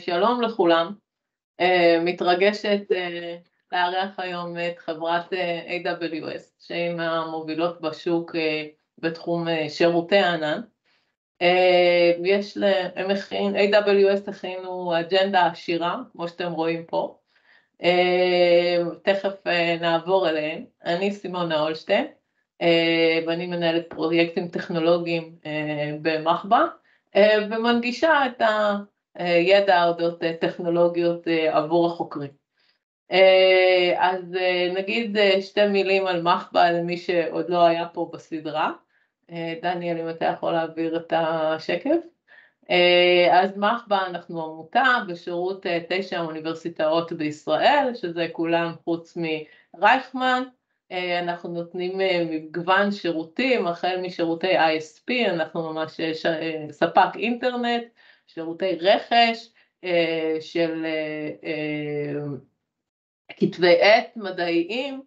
שלום לכולם, אה, מתרגשת אה, לארח היום את חברת אה, AWS שהיא מהמובילות בשוק בתחום שירותי הענן. יש להם, AWS הכינו אג'נדה עשירה, כמו שאתם רואים פה, תכף נעבור אליהם. אני סימונה הולשטיין ואני מנהלת פרויקטים טכנולוגיים במחבא ומנגישה את ה... אה, ידע אודות אה, טכנולוגיות אה, עבור החוקרים. אז נגיד שתי מילים על מחבא למי שעוד לא היה פה בסדרה. דניאל, אם אתה יכול להעביר את השקף. אז מחב"א אנחנו עמותה בשירות תשע אוניברסיטאות בישראל, שזה כולם חוץ מרייכמן. אנחנו נותנים מגוון שירותים, החל משירותי ISP, אנחנו ממש ספק אינטרנט, שירותי רכש אה, של אה, אה, כתבי עת מדעיים,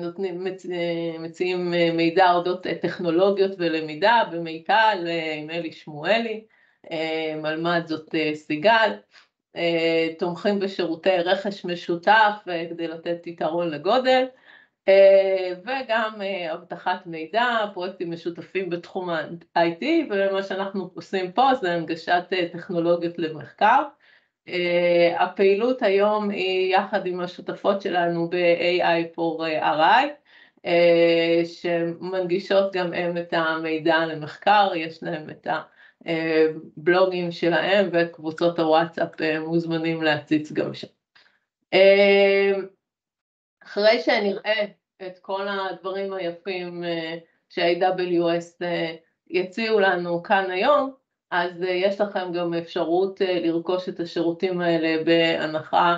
נותנים, מציעים מידע אודות טכנולוגיות ולמידה במיטל עם אלי שמואלי, מלמד זאת סיגל, תומכים בשירותי רכש משותף כדי לתת יתרון לגודל, אה, וגם אה, אבטחת מידע, פרויקטים משותפים בתחום ה-IT, ומה שאנחנו עושים פה זה הנגשת אה, טכנולוגיות למחקר. הפעילות היום היא יחד עם השותפות שלנו ב-AI for RI, שמנגישות גם הן את המידע למחקר, יש להם את הבלוגים שלהם וקבוצות הוואטסאפ מוזמנים להציץ גם שם. אחרי שנראה את כל הדברים היפים אה, שה-AWS אה, יציעו לנו כאן היום, אז אה, יש לכם גם אפשרות לרכוש את השירותים האלה בהנחה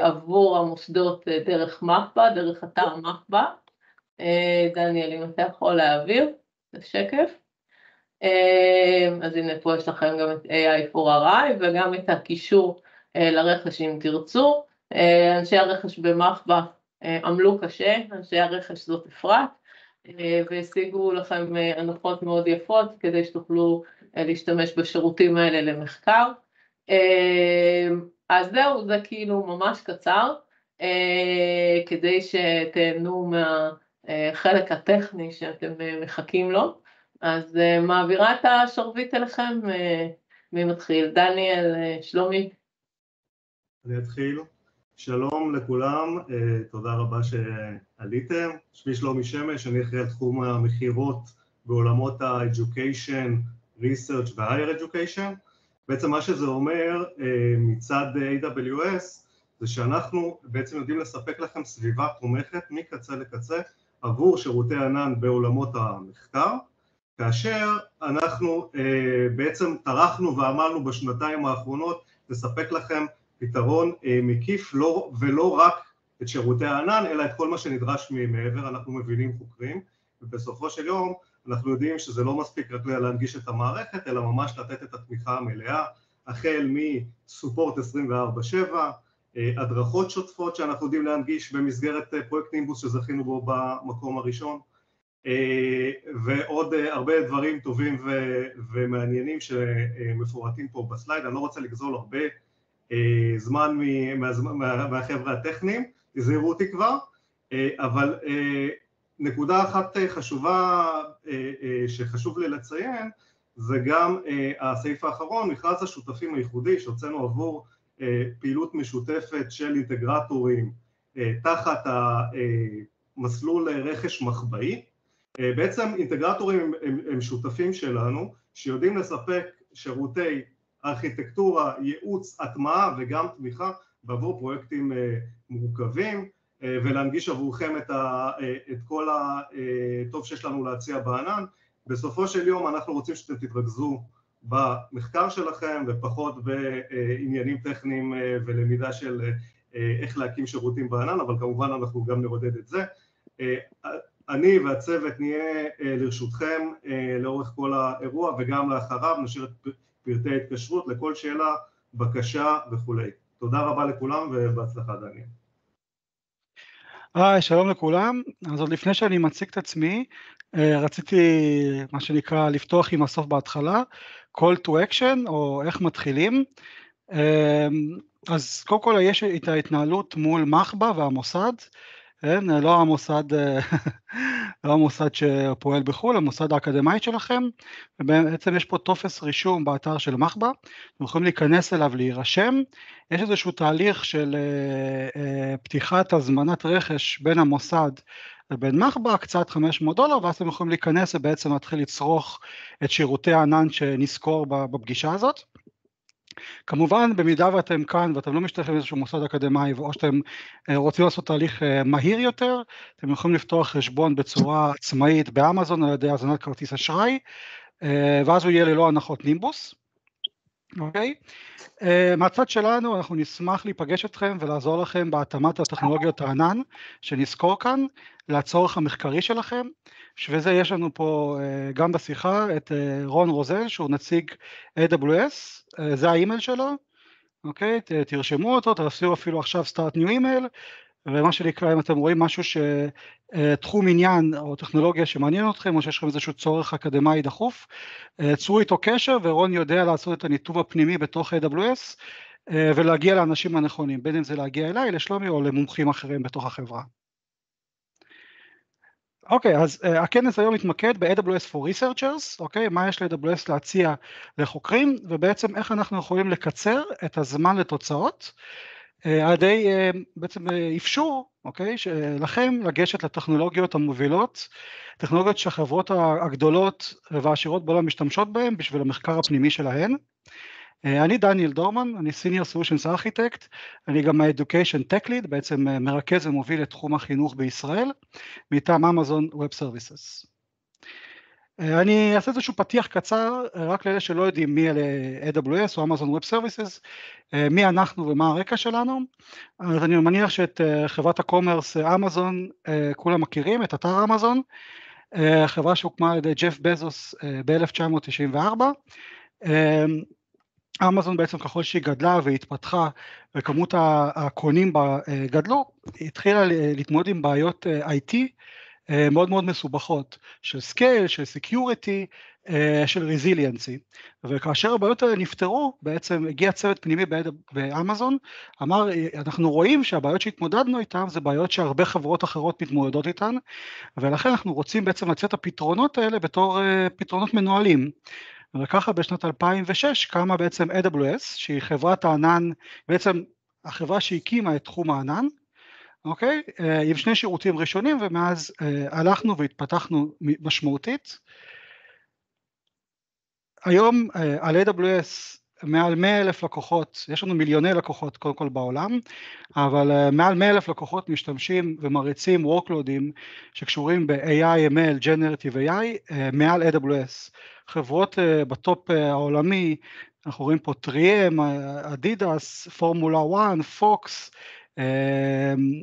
עבור המוסדות דרך מחב"א, דרך אתר מחב"א. דניאל, אם אתה יכול להעביר את השקף. אז הנה פה יש לכם גם את AI for RI וגם את הקישור לרכש אם תרצו. אה, אנשי הרכש במחב"א אה, עמלו קשה, אנשי הרכש זאת אפרת, אה, והשיגו לכם הנחות מאוד יפות כדי שתוכלו להשתמש בשירותים האלה למחקר. אז זהו, זה כאילו ממש קצר, כדי שתהנו מהחלק הטכני שאתם מחכים לו. אז מעבירה את השרביט אליכם, מי מתחיל? דניאל, שלומי. אני אתחיל. שלום לכולם, אה, תודה רבה שעליתם. שמי שלומי שמש, אני אחראי תחום המכירות בעולמות ה-Education, Research ו-Higher Education. בעצם מה שזה אומר אה, מצד AWS זה שאנחנו בעצם יודעים לספק לכם סביבה תומכת מקצה לקצה עבור שירותי ענן בעולמות המחקר, כאשר אנחנו אה, בעצם טרחנו ועמלנו בשנתיים האחרונות לספק לכם פתרון אה, מקיף לא, ולא רק את שירותי הענן, אלא את כל מה שנדרש מעבר, אנחנו מבינים חוקרים, ובסופו של יום אנחנו יודעים שזה לא מספיק רק להנגיש את המערכת, אלא ממש לתת את התמיכה המלאה, החל מסופורט 24/7, אה, הדרכות שוטפות שאנחנו יודעים להנגיש במסגרת אה, פרויקט נימבוס שזכינו בו במקום הראשון, ועוד הרבה דברים טובים ומעניינים שמפורטים פה בסלייד, אני לא רוצה לגזול הרבה אה, זמן מהחבר'ה הטכניים, הזהירו אותי כבר, אה, אבל אה, נקודה אחת חשובה שחשוב לי לציין זה גם הסעיף האחרון, מכרז השותפים הייחודי שהוצאנו עבור פעילות משותפת של אינטגרטורים תחת המסלול רכש מחבאי. בעצם אינטגרטורים הם, הם, הם שותפים שלנו שיודעים לספק שירותי ארכיטקטורה, ייעוץ, הטמעה וגם תמיכה בעבור פרויקטים אה, מורכבים אה, ולהנגיש עבורכם את, ה, אה, את כל הטוב שיש לנו להציע בענן. בסופו של יום אנחנו רוצים שאתם תתרכזו במחקר שלכם ופחות בעניינים טכניים ולמידה של איך להקים שירותים בענן, אבל כמובן אנחנו גם נעודד את זה. אני והצוות נהיה לרשותכם לאורך כל האירוע וגם לאחריו נשאיר את פרטי ההתקשרות לכל שאלה, בקשה וכולי. תודה רבה לכולם ובהצלחה דניאל. היי, שלום לכולם. אז עוד לפני שאני מציג את עצמי, אה, רציתי מה שנקרא לפתוח עם הסוף בהתחלה, call to action או איך מתחילים. אה, אז קודם כל יש את ההתנהלות מול מחב"א והמוסד. כן, לא המוסד, אה, לא המוסד שפועל בחו"ל, המוסד האקדמאית שלכם, ובעצם יש פה טופס רישום באתר של מחב"א, אתם יכולים להיכנס אליו, להירשם, יש איזשהו תהליך של אה, אה, פתיחת הזמנת רכש בין המוסד לבין מחב"א, קצת 500 דולר, ואז אתם יכולים להיכנס ובעצם להתחיל לצרוך את שירותי הענן שנזכור בפגישה הזאת. כמובן במידה ואתם כאן ואתם לא משתייכים לאיזשהו מוסד אקדמי או שאתם אה, רוצים לעשות תהליך אה, מהיר יותר, אתם יכולים לפתוח חשבון בצורה עצמאית באמזון על ידי הזנת כרטיס אשראי אה, ואז הוא יהיה ללא הנחות נימבוס. אוקיי? Okay? אה, uh, מהצד שלנו אנחנו נשמח להיפגש אתכם ולעזור לכם בהתאמת הטכנולוגיות הענן שנזכור כאן לצורך המחקרי שלכם, בשביל זה יש לנו פה uh, גם בשיחה את uh, רון רוזן שהוא נציג AWS, uh, זה האימייל שלו, אוקיי? Okay? תרשמו אותו, תעשו אפילו עכשיו start new email ומה שנקרא אם אתם רואים משהו שתחום אה, עניין או טכנולוגיה שמעניין אתכם או שיש לכם איזשהו צורך אקדמאי דחוף, אה, צרו איתו קשר ורון יודע לעשות את הניתוב הפנימי בתוך AWS אה, ולהגיע לאנשים הנכונים, בין אם זה להגיע אליי, לשלומי או למומחים אחרים בתוך החברה. אוקיי, okay, אז uh, הכנס היום מתמקד ב-AWS for Researchers, אוקיי? Okay? מה יש ל-AWS להציע לחוקרים, ובעצם איך אנחנו יכולים לקצר את הזמן לתוצאות. Uh, אה, על ידי אה, בעצם אה, אפשור, אוקיי, לכם לגשת לטכנולוגיות המובילות, טכנולוגיות שהחברות הגדולות והעשירות בעולם משתמשות בהן בשביל המחקר הפנימי שלהן. אני דניאל דורמן, אני Senior Solutions Architect, אני גם ה-Education Tech Lead, בעצם מרכז ומוביל את תחום החינוך בישראל, מטעם Amazon Web Services. אני אעשה איזשהו פתיח קצר רק לאלה שלא יודעים מי אלה AWS או Amazon Web Services, אה, מי אנחנו ומה הרקע שלנו. אז אני מניח שאת אה, חברת הקומרס אמזון אה, כולם מכירים, את אתר אמזון, חברה שהוקמה על ידי ג'ף בזוס ב-1994. אמזון בעצם ככל שהיא גדלה והתפתחה וכמות הקונים בה גדלו, התחילה להתמודד עם בעיות IT אה, מאוד מאוד מסובכות של סקייל, של סקיוריטי, אה, של רזיליאנסי. וכאשר הבעיות האלה נפתרו, בעצם הגיע צוות פנימי באמזון, אמר, אה, אנחנו רואים שהבעיות שהתמודדנו איתן זה בעיות שהרבה חברות אחרות מתמודדות איתן, ולכן אנחנו רוצים בעצם לצאת את הפתרונות האלה בתור פתרונות מנוהלים. וככה בשנת 2006 קמה בעצם AWS, שהיא חברת הענן, בעצם החברה שהקימה את תחום הענן, אוקיי? אה, עם שני שירותים ראשונים ומאז אה, הלכנו והתפתחנו משמעותית. היום אה, על AWS מעל 100 אלף לקוחות, יש לנו מיליוני לקוחות קודם כל בעולם, אבל מעל 100 אלף לקוחות משתמשים ומריצים וורקלודים שקשורים ב-AI, ML, Generative AI, מעל AWS. חברות בטופ העולמי, אנחנו רואים פה 3M, אדידס, פורמולה 1, פוקס, אמ,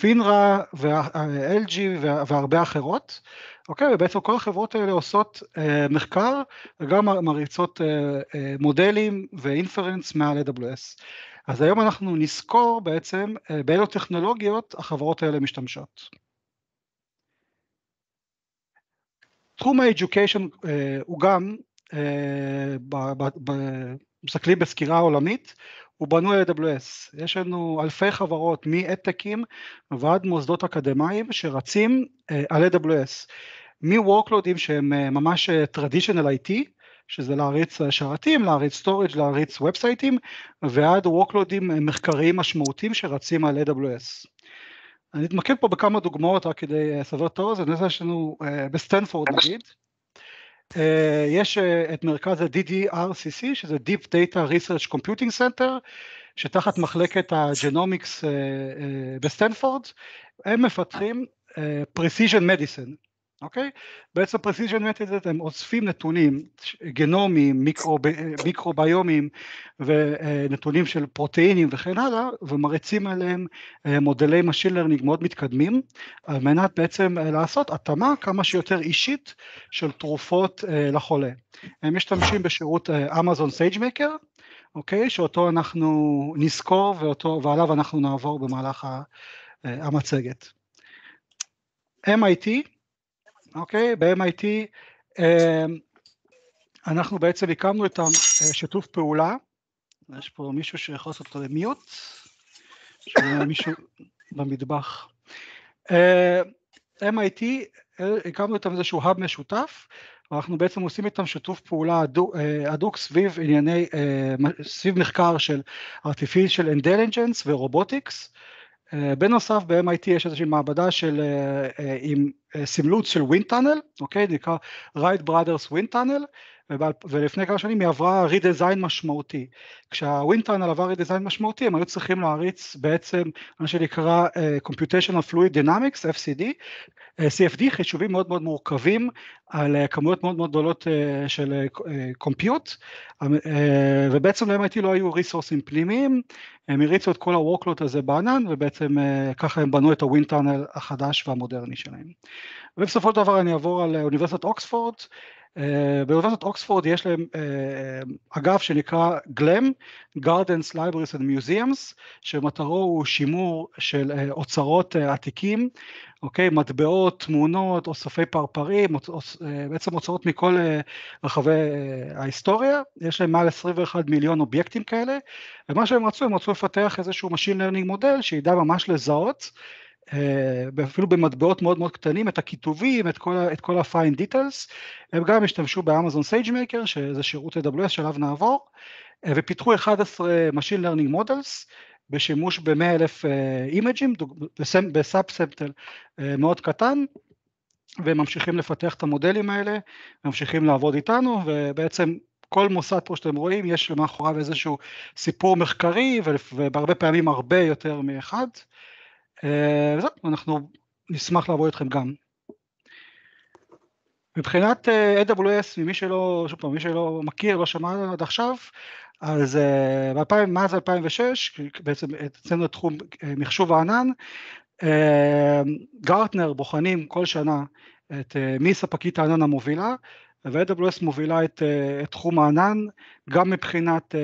פינרה ו-LG והרבה אחרות, אוקיי? ובעצם כל החברות האלה עושות אה, מחקר וגם מריצות אה, אה, מודלים ואינפרנס מעל AWS. אז היום אנחנו נזכור בעצם אה, באילו טכנולוגיות החברות האלה משתמשות. תחום ה-Education אה, הוא גם, אה, מסתכלים בסקירה עולמית, הוא בנוי AWS. יש לנו אלפי חברות מאדטקים ועד מוסדות אקדמיים שרצים אה, על AWS. מ-workloadים שהם אה, ממש אה, traditional IT, שזה להריץ שרתים, להריץ storage, להריץ ובסייטים, ועד workloadים מחקריים משמעותיים שרצים על AWS. אני אתמקד פה בכמה דוגמאות רק כדי לסבר את האוזן, יש לנו בסטנפורד נגיד, יש את מרכז ה-DDRCC, שזה Deep Data Research Computing Center, שתחת מחלקת הג'נומיקס בסטנפורד, הם מפתחים Precision Medicine. אוקיי? בעצם precision metadata הם אוספים נתונים גנומיים, מיקרו, מיקרוביומיים ונתונים של פרוטאינים וכן הלאה, ומריצים עליהם אה, מודלי משין לרנינג מאוד מתקדמים, על מנת בעצם אה, לעשות התאמה כמה שיותר אישית של תרופות אה, לחולה. הם משתמשים בשירות אמזון סייג'מקר, אוקיי? שאותו אנחנו נזכור ואותו, ועליו אנחנו נעבור במהלך המצגת. MIT אוקיי? ב-MIT אמ, אנחנו בעצם הקמנו את השיתוף אה, פעולה, יש פה מישהו שיכול לעשות אותו למיוט, מישהו במטבח. אמ, MIT, אה, הקמנו איתם איזשהו האב משותף, ואנחנו בעצם עושים איתם שיתוף פעולה אה, הדוק סביב ענייני, סביב מחקר של artificial intelligence ורובוטיקס, אה, בנוסף ב-MIT יש איזושהי מעבדה של, אה, אה, עם סמלות של ווינד טאנל, אוקיי? נקרא Wright Brothers ווינד טאנל, ולפני כמה שנים היא עברה רידזיין משמעותי. כשהווינטרנל עבר רידזיין משמעותי, הם היו צריכים להריץ בעצם מה שנקרא uh, Computational Fluid Dynamics, FCD, uh, אה, CFD, חישובים מאוד מאוד מורכבים על uh, כמויות מאוד מאוד גדולות uh, של קומפיוט, uh, uh, ובעצם ל-MIT לא היו ריסורסים פנימיים, הם הריצו את כל ה-workload הזה בענן, ובעצם uh, ככה הם בנו את הווינטרנל החדש והמודרני שלהם. ובסופו של דבר אני אעבור על אוניברסיטת אוקספורד, אה, באוניברסיטת אוקספורד יש להם אה, אה, אגף שנקרא גלם, Gardens, Libraries and Museums, שמטרו הוא שימור של אוצרות עתיקים, אוקיי, מטבעות, תמונות, אוספי פרפרים, אוצ... בעצם אוצרות מכל רחבי ההיסטוריה, יש להם מעל 21 מיליון אובייקטים כאלה, ומה שהם רצו, הם רצו לפתח איזשהו Machine Learning מודל שידע ממש לזהות אה, אפילו במטבעות מאוד מאוד קטנים, את הכיתובים, את כל, ה-fine details, הם גם השתמשו באמזון SageMaker, שזה שירות AWS שעליו נעבור, אה, ופיתחו 11 Machine Learning Models בשימוש ב-100 אלף אימג'ים, אה, בסאב סמפטל מאוד קטן, וממשיכים לפתח את המודלים האלה, ממשיכים לעבוד איתנו, ובעצם כל מוסד פה שאתם רואים, יש למאחוריו איזשהו סיפור מחקרי, ובהרבה פעמים הרבה יותר מאחד. אה, וזהו, אנחנו נשמח לעבוד איתכם גם. מבחינת אה, AWS, ממי שלא, שוב פעם, מי שלא מכיר, לא שמע עד עכשיו, אז אה, ב-2000, מאז 2006, בעצם אצלנו את תחום מחשוב הענן, גרטנר בוחנים כל שנה את מי ספקית הענן המובילה, אז aws מובילה את, אה, את תחום הענן, גם מבחינת אה,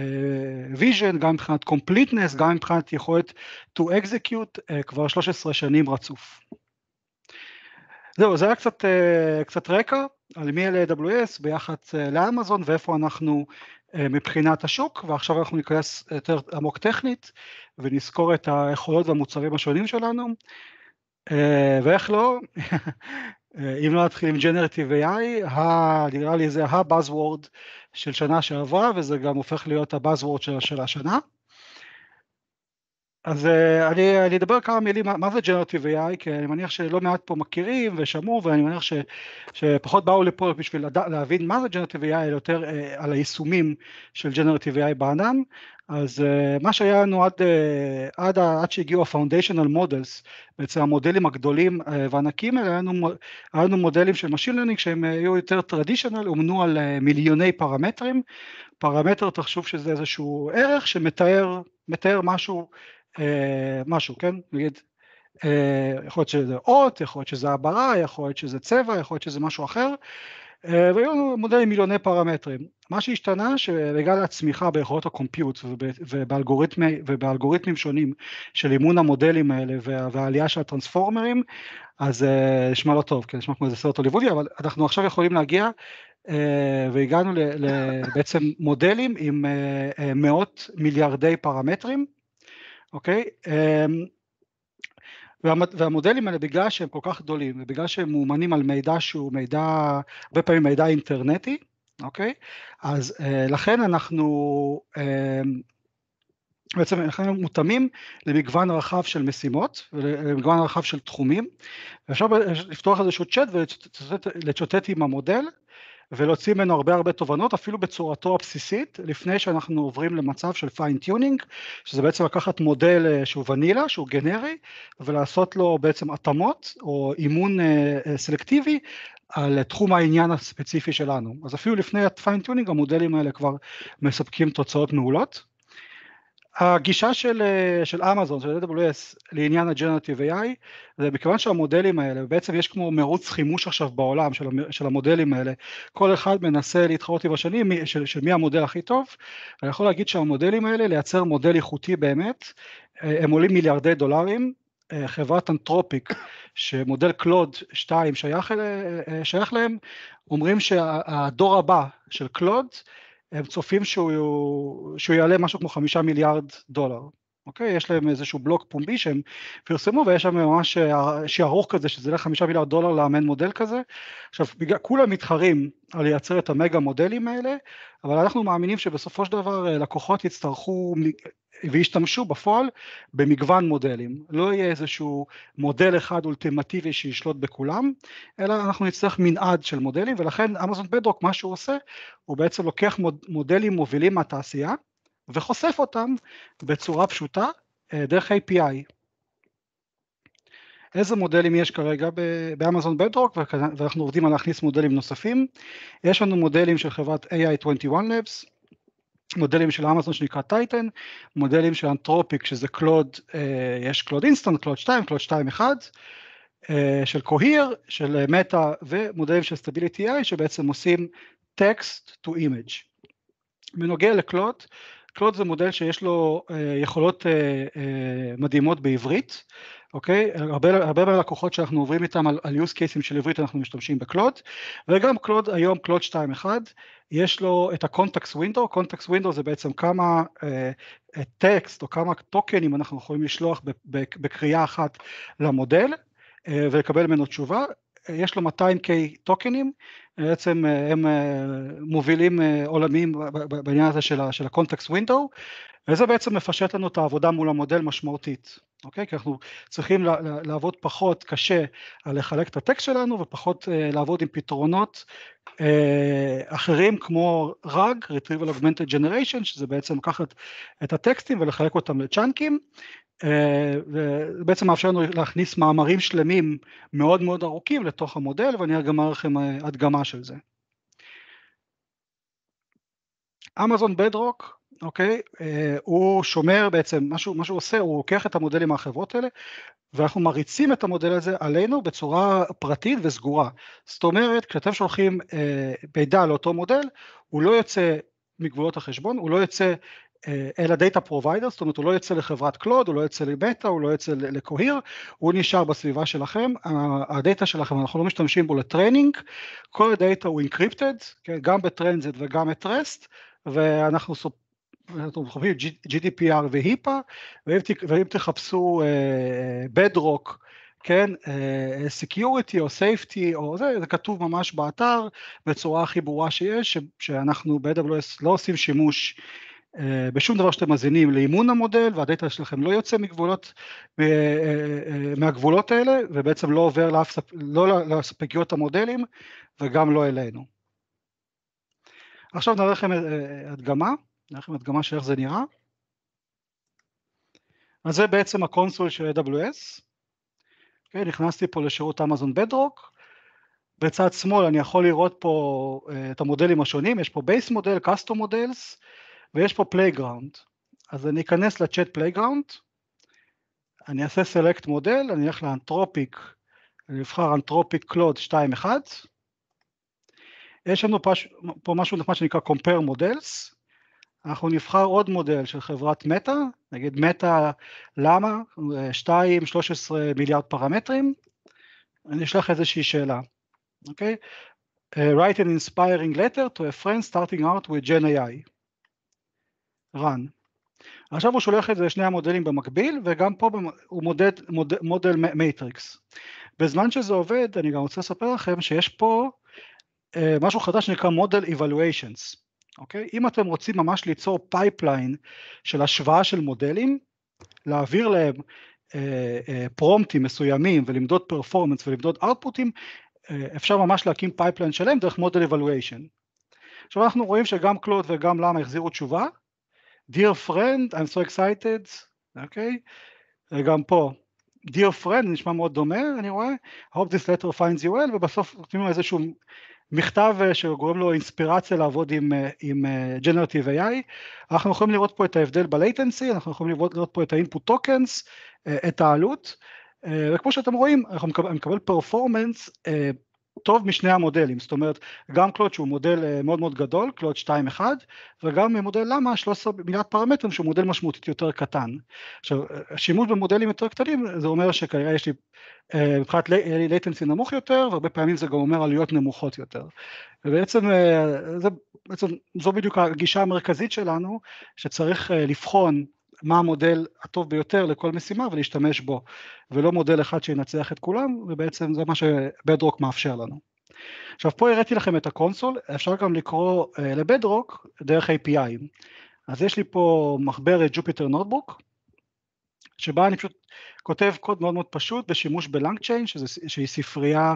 אה, vision, גם מבחינת completeness, גם מבחינת יכולת to execute כבר 13 שנים רצוף. זהו, זה היה קצת, קצת רקע על מי אלה AWS ביחס לאמזון ואיפה אנחנו מבחינת השוק, ועכשיו אנחנו ניכנס יותר עמוק טכנית ונזכור את היכולות והמוצרים השונים שלנו, ואיך לא, אם לא נתחיל עם Generative AI, נראה לי זה ה-Buzzword של שנה שעברה, וזה גם הופך להיות ה-Buzzword של השנה. אז אה, אני, אני אדבר כמה מילים, מה זה Generative AI, כי אני מניח שלא מעט פה מכירים ושמעו, ואני מניח ש, שפחות באו לפה בשביל לדע, להבין מה זה Generative AI, אלא יותר אה, על היישומים של Generative AI בענן. אז אה, מה שהיה לנו עד, עד, עד שהגיעו ה-Foundational Models, בעצם המודלים הגדולים והענקים האלה, היה לנו, מודלים של Machine Learning שהם היו יותר Traditional, אומנו על מיליוני פרמטרים. פרמטר, תחשוב שזה איזשהו ערך שמתאר מתאר משהו אה, משהו, כן? נגיד, אה, יכול להיות שזה אות, יכול להיות שזה הברה, יכול להיות שזה צבע, יכול להיות שזה משהו אחר, אה, והיו לנו מודלים מיליוני פרמטרים. מה שהשתנה שבגלל הצמיחה ביכולות הקומפיוט ובאלגוריתמי, ובאלגוריתמים שונים של אימון המודלים האלה והעלייה של הטרנספורמרים, אז נשמע לא טוב, כי כן? נשמע כמו איזה סרט הוליוודי, אבל אנחנו עכשיו יכולים להגיע והגענו בעצם מודלים עם מאות מיליארדי פרמטרים. אוקיי? אמ, והמודלים האלה בגלל שהם כל כך גדולים ובגלל שהם מאומנים על מידע שהוא מידע, הרבה פעמים מידע אינטרנטי, אוקיי? אז אה, לכן אנחנו אמ, בעצם אנחנו מותאמים למגוון רחב של משימות ולמגוון רחב של תחומים ואפשר לפתוח איזשהו צ'אט ולצ'וטט עם המודל ולהוציא ממנו הרבה הרבה תובנות, אפילו בצורתו הבסיסית, לפני שאנחנו עוברים למצב של פיינטיונינג, שזה בעצם לקחת מודל אה, שהוא ונילה, שהוא גנרי, ולעשות לו בעצם התאמות או אימון אה, אה, סלקטיבי על תחום העניין הספציפי שלנו. אז אפילו לפני הפיינטיונינג המודלים האלה כבר מספקים תוצאות מעולות. הגישה של, אה, של אמזון, של AWS, לעניין ה-Generative AI, זה מכיוון שהמודלים האלה, בעצם יש כמו מרוץ חימוש עכשיו בעולם של, של המודלים האלה, כל אחד מנסה להתחרות עם השני מי, של, של מי המודל הכי טוב, אני יכול להגיד שהמודלים האלה, לייצר מודל איכותי באמת, אה, הם עולים מיליארדי דולרים, אה, חברת אנטרופיק, שמודל קלוד 2 שייך, שייך להם, אומרים שהדור הבא של קלוד, הם צופים שהוא, שהוא יעלה משהו כמו חמישה מיליארד דולר. אוקיי? יש להם איזשהו בלוק פומבי שהם פרסמו ויש שם ממש אה, שערוך כזה שזה ל-5 מיליארד דולר לאמן מודל כזה. עכשיו בגלל, כולם מתחרים על לייצר את המגה מודלים האלה, אבל אנחנו מאמינים שבסופו של דבר אה, לקוחות יצטרכו וישתמשו בפועל במגוון מודלים. לא יהיה איזשהו מודל אחד אולטימטיבי שישלוט בכולם, אלא אנחנו נצטרך מנעד של מודלים, ולכן אמזון בדרוק, מה שהוא עושה, הוא בעצם לוקח מוד, מודלים מובילים מהתעשייה, וחושף אותם בצורה פשוטה אה, דרך API. איזה מודלים יש כרגע באמזון בדרוק, ואנחנו עובדים על להכניס מודלים נוספים. יש לנו מודלים של חברת AI21 Labs, מודלים של אמזון שנקרא טייטן, מודלים של אנתרופיק שזה קלוד, אה, יש קלוד אינסטנט, קלוד 2, קלוד 2 1, אה, של קוהיר, של אה, מטא ומודלים של סטביליטי איי שבעצם עושים טקסט טו אימג' בנוגע לקלוד, קלוד זה מודל שיש לו יכולות מדהימות בעברית, אוקיי? הרבה, הרבה מהלקוחות שאנחנו עוברים איתם על, על use cases של עברית אנחנו משתמשים בקלוד, וגם קלוד היום, קלוד 2 1, יש לו את ה-context window, context window זה בעצם כמה uh, אה, טקסט אה, או כמה טוקנים אנחנו יכולים לשלוח בקריאה אחת למודל uh, ולקבל ממנו תשובה, uh, יש לו 200K טוקנים, בעצם uh, הם uh, מובילים uh, עולמים בעניין הזה של ה-context window, וזה בעצם מפשט לנו את העבודה מול המודל משמעותית. אוקיי? כי אנחנו צריכים לעבוד פחות קשה על לחלק את הטקסט שלנו ופחות אה, לעבוד עם פתרונות אה, אחרים כמו RAG, Retrieval Augmented Generation, שזה בעצם לקחת את הטקסטים ולחלק אותם לצ'אנקים. זה אה, בעצם מאפשר לנו להכניס מאמרים שלמים מאוד מאוד ארוכים לתוך המודל ואני גם אראה לכם הדגמה של זה. אמזון בדרוק אוקיי? אה, הוא שומר בעצם, מה שהוא, מה שהוא עושה, הוא לוקח את המודלים מהחברות האלה, ואנחנו מריצים את המודל הזה עלינו בצורה פרטית וסגורה. זאת אומרת, כשאתם שולחים אה, מידע אה, לאותו מודל, הוא לא יוצא מגבולות החשבון, הוא לא יוצא אה, אל הדאטה פרוביידר, זאת אומרת הוא לא יוצא לחברת קלוד, הוא לא יצא לבטא, הוא לא יצא לקוהיר, הוא נשאר בסביבה שלכם, הדאטה שלכם, אנחנו לא משתמשים בו לטרנינג, כל הדאטה הוא אינקריפטד, כן, גם בטרנזיט וגם את רסט, ואנחנו אנחנו מחפשים GDPR והיפה, ואם, ואם תחפשו אה, אה, bedrock, כן, אה, security או safety או זה, זה כתוב ממש באתר בצורה הכי ברורה שיש, שאנחנו ב-AWS לא עושים שימוש בשום דבר שאתם מזינים לאימון המודל והדאטה שלכם לא יוצא מגבולות, מהגבולות האלה ובעצם לא עובר לאף, לא לספקיות המודלים וגם לא אלינו. עכשיו נראה לכם הדגמה. נראה לכם הדגמה של איך זה נראה. אז זה בעצם הקונסול של AWS. Okay, כן, נכנסתי פה לשירות אמזון בדרוק. בצד שמאל אני יכול לראות פה אה, את המודלים השונים, יש פה בייס מודל, קאסטום מודלס, ויש פה פלייגראונד. אז אני אכנס לצ'אט פלייגראונד, אני אעשה סלקט מודל, אני אלך לאנתרופיק, אני אבחר אנתרופיק קלוד 2.1. יש לנו פה, פה משהו נחמד שנקרא compare models, אנחנו נבחר עוד מודל של חברת מטא, נגיד מטא למה, 2, 13 מיליארד פרמטרים, אני אשלח איזושהי שאלה, אוקיי? Okay? write an inspiring letter to a friend starting out with Gen AI. run. עכשיו הוא שולח את זה לשני המודלים במקביל, וגם פה הוא מודד מוד, מודל מייטריקס. בזמן שזה עובד, אני גם רוצה לספר לכם שיש פה uh, משהו חדש שנקרא מודל evaluations. אוקיי? אם אתם רוצים ממש ליצור פייפליין של השוואה של מודלים, להעביר להם אה, אה, פרומפטים מסוימים ולמדוד פרפורמנס ולמדוד אאוטפוטים, אה, אפשר ממש להקים פייפליין שלם דרך מודל אבלואיישן. עכשיו אנחנו רואים שגם קלוד וגם למה החזירו תשובה, Dear friend, I'm so excited, אוקיי? Okay? אה, גם פה, Dear friend, נשמע מאוד דומה, אני רואה, I hope this letter finds you well, ובסוף נותנים לו איזשהו מכתב אה, שגורם לו אינספירציה לעבוד עם, אה, עם אה, Generative AI. אנחנו יכולים לראות פה את ההבדל בלייטנסי, אנחנו יכולים לראות, לראות פה את ה-input tokens, את העלות, וכמו שאתם רואים, אנחנו מקבל, מקבל פרפורמנס טוב משני המודלים, זאת אומרת גם קלוד שהוא מודל אה, מאוד מאוד גדול, קלוד 2.1 וגם מודל למה 13 מיליארד פרמטרים שהוא מודל משמעותית יותר קטן. עכשיו אה, שימוש במודלים יותר קטנים זה אומר שכנראה יש לי אה, מבחינת latency נמוך יותר והרבה פעמים זה גם אומר עלויות נמוכות יותר. ובעצם זה, בעצם, זו בדיוק הגישה המרכזית שלנו שצריך לבחון מה המודל הטוב ביותר לכל משימה ולהשתמש בו, ולא מודל אחד שינצח את כולם, ובעצם זה מה שבדרוק מאפשר לנו. עכשיו פה הראיתי לכם את הקונסול, אפשר גם לקרוא uh, לבדרוק דרך API. אז יש לי פה מחברת Jupyter Notebook, שבה אני פשוט כותב קוד מאוד מאוד פשוט בשימוש בלנק צ'יין, שהיא ספרייה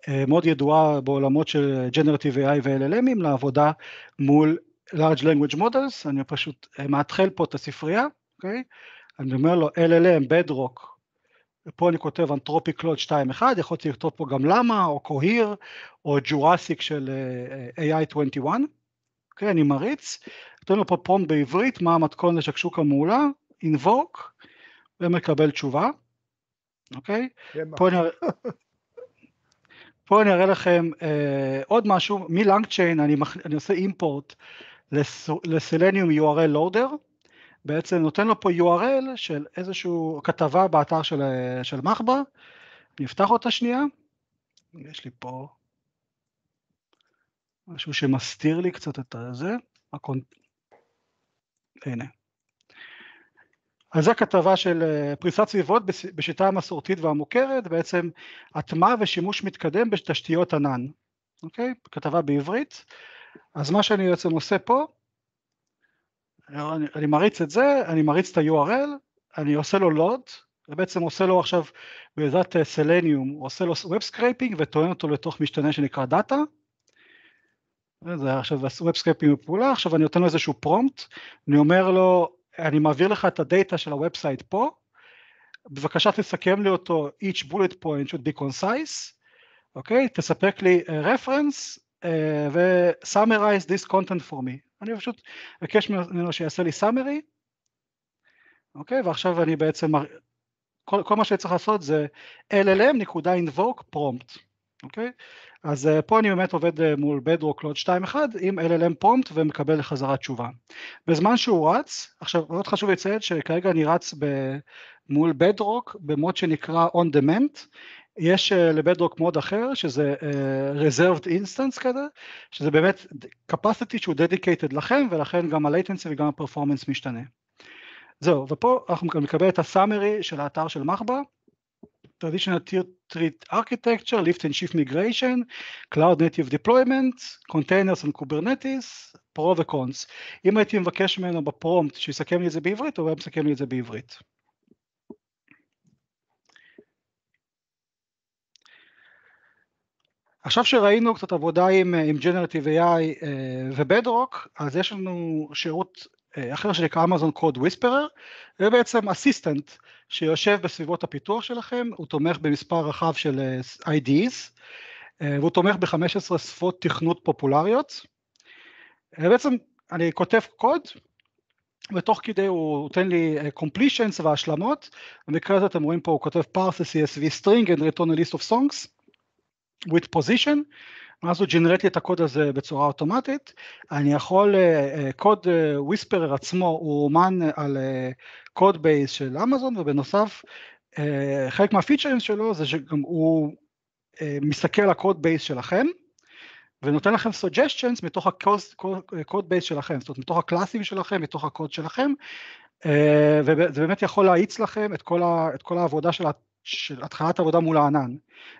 uh, מאוד ידועה בעולמות של Generative AI ו-LLMים לעבודה מול large language models, אני פשוט אה, מאתחל פה את הספרייה, אוקיי? אני אומר לו LLM, bedrock, פה אני כותב אנטרופי קלוד 2.1, יכול יכולתי לכתוב פה גם למה, או קוהיר, או ג'וראסיק של אה, AI21, אוקיי? אני מריץ, נותן לו פה פרום בעברית, מה המתכון לשקשוק המעולה, אינבוק, ומקבל תשובה, אוקיי? פה אני... אראה לכם אה, עוד משהו, מלנגצ'יין אני, מח... אני עושה אימפורט לס... לסלניום URL לורדר, בעצם נותן לו פה URL של איזושהי כתבה באתר של, של מחבר, נפתח אותה שנייה, יש לי פה משהו שמסתיר לי קצת את זה, הקונ... הנה. אז זו כתבה של אה, פריסת סביבות בשיטה המסורתית והמוכרת, בעצם הטמעה ושימוש מתקדם בתשתיות ענן, אוקיי? כתבה בעברית. אז מה שאני בעצם עושה פה, אני, אני מריץ את זה, אני מריץ את ה-URL, אני עושה לו לוד, ובעצם עושה לו עכשיו בעזרת סלניום, אה, עושה לו ווב סקרייפינג וטוען אותו לתוך משתנה שנקרא דאטה. זה עכשיו ווב סקרייפינג בפעולה, עכשיו אני נותן לו איזשהו פרומפט, אני אומר לו, אני מעביר לך את הדאטה של הווב סייט פה, בבקשה תסכם לי אותו each bullet point should be concise, אוקיי? Okay? תספק לי רפרנס, אה, uh, אה, ו-summarize this content for me. אני פשוט אבקש ממנו שיעשה לי סאמרי, אוקיי? ועכשיו אני בעצם, כל, כל מה שצריך לעשות זה llm.invoke prompt, אוקיי? אז אה, פה אני באמת עובד אה, מול bedrock לוד 2.1 עם llm prompt ומקבל חזרה תשובה. בזמן שהוא רץ, עכשיו מאוד חשוב לציין שכרגע אני רץ ב... מול bedrock במוד שנקרא on demand, יש אה, לבדרוק מוד אחר, שזה אה, reserved instance כזה, שזה באמת capacity שהוא dedicated לכם, ולכן גם ה-latency וגם ה-performance משתנה. זהו, ופה אנחנו גם נקבל את הסאמרי של האתר של מחבא, traditional tier treat architecture, lift and shift migration, cloud native deployment, containers and kubernetes, pro וקונס. אם הייתי מבקש ממנו בפרומפט שיסכם לי את זה בעברית, הוא היה מסכם לי את זה בעברית. עכשיו שראינו קצת עבודה עם, אה, עם Generative AI אה, ובדרוק, אז יש לנו שירות אה, אחר שנקרא Amazon Code Whisperer, זה בעצם אסיסטנט שיושב בסביבות הפיתוח שלכם, הוא תומך במספר רחב של IDs, והוא תומך ב-15 שפות תכנות פופולריות. בעצם אני כותב קוד, ותוך כדי הוא נותן לי completions והשלמות, במקרה הזה אתם רואים פה הוא כותב parse CSV string and return a list of songs. with position, ואז הוא ג'נרט לי את הקוד הזה בצורה אוטומטית. אני יכול, אה, אה, קוד וויספרר אה, עצמו הוא אומן על קוד בייס של אמזון, ובנוסף, חלק מהפיצ'רים שלו זה שגם הוא מסתכל על הקוד בייס שלכם, ונותן לכם suggestions מתוך הקוד בייס שלכם, זאת אומרת מתוך הקלאסים שלכם, מתוך הקוד שלכם, וזה באמת יכול להאיץ לכם את כל, ה, את כל העבודה של של התחלת עבודה מול הענן.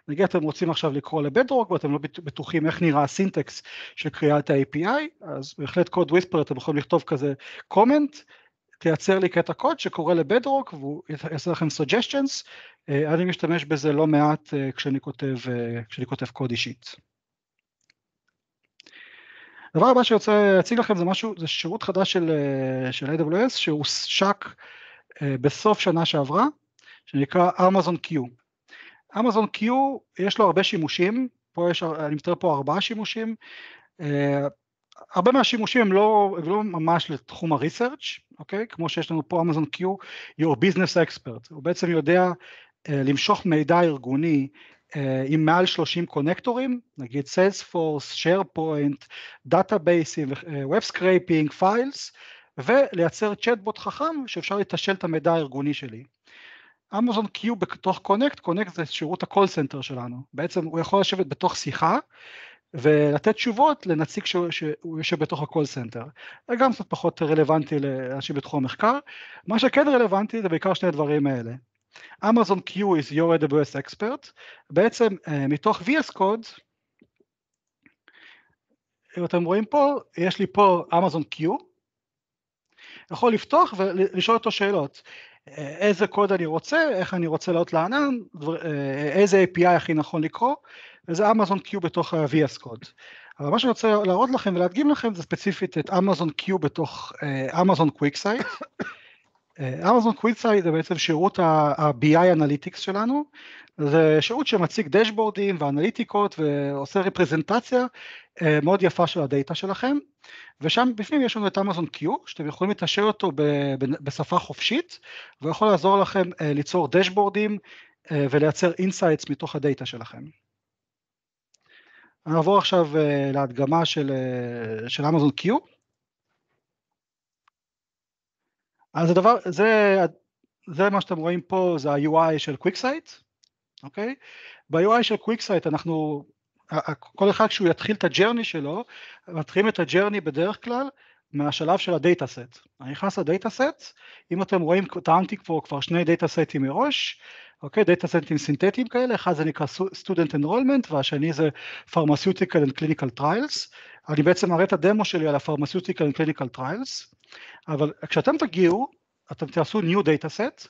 נגיד אתם רוצים עכשיו לקרוא לבדרוק ואתם לא בטוחים איך נראה הסינטקס של קריאת ה-API, אז בהחלט קוד וויספר אתם יכולים לכתוב כזה comment, תייצר לי קטע קוד שקורא לבדרוק והוא יעשה לכם suggestions, אה, אני משתמש בזה לא מעט אה, כשאני כותב, אה, כשאני כותב קוד אישית. הדבר הבא שאני רוצה להציג לכם זה משהו, זה שירות חדש של, של AWS שהושק בסוף שנה שעברה, שנקרא Amazon Q. Amazon Q יש לו הרבה שימושים, פה יש, אני מתאר פה ארבעה שימושים, אה, הרבה מהשימושים הם לא, הם לא ממש לתחום ה-research, אוקיי? כמו שיש לנו פה Amazon Q, your business expert, הוא בעצם יודע אה, למשוך מידע ארגוני אה, עם מעל 30 קונקטורים, נגיד Salesforce, SharePoint, דאטאבייסים, Web Scraping, Files, ולייצר צ'טבוט חכם שאפשר לתשל את המידע הארגוני שלי. אמזון קיו בתוך קונקט, קונקט זה שירות הקול סנטר שלנו, בעצם הוא יכול לשבת בתוך שיחה ולתת תשובות לנציג שהוא, שהוא יושב בתוך הקול סנטר. זה גם קצת פחות רלוונטי לאנשים בתחום המחקר, מה שכן רלוונטי זה בעיקר שני הדברים האלה. Amazon Q is your AWS expert, בעצם אה, מתוך VS Code, אם אתם רואים פה, יש לי פה Amazon Q, יכול לפתוח ולשאול אותו שאלות. איזה קוד אני רוצה, איך אני רוצה לעלות לענן, אה, איזה API הכי נכון לקרוא, וזה Amazon Q בתוך ה-VS Code. אבל מה שאני רוצה להראות לכם ולהדגים לכם זה ספציפית את Amazon Q בתוך אה, Amazon QuickSight. אמזון אה, קווינסאי זה בעצם שירות ה-BI אנליטיקס שלנו, זה שירות שמציג דשבורדים ואנליטיקות ועושה רפרזנטציה uh, מאוד יפה של הדאטה שלכם, ושם בפנים יש לנו את אמזון קיו, שאתם יכולים להתעשר אותו בשפה חופשית, והוא יכול לעזור לכם uh, ליצור דשבורדים uh, ולייצר אינסייטס מתוך הדאטה שלכם. נעבור עכשיו uh, להדגמה של אמזון uh, קיו. אז הדבר, זה, זה מה שאתם רואים פה, זה ה-UI של QuickSight, אוקיי? Okay? ב-UI של QuickSight אנחנו, כל אחד כשהוא יתחיל את הג'רני שלו, מתחילים את הג'רני בדרך כלל מהשלב של הדאטה סט. אני נכנס לדאטה סט, אם אתם רואים, טענתי פה כבר שני דאטה סטים מראש, אוקיי, דאטה סטים סינתטיים כאלה, אחד זה נקרא Student Enrollment והשני זה Pharmaceutical and Clinical Trials. אני בעצם מראה את הדמו שלי על ה-Pharmaceutical and Clinical Trials, אבל כשאתם תגיעו, אתם תעשו New Data Set,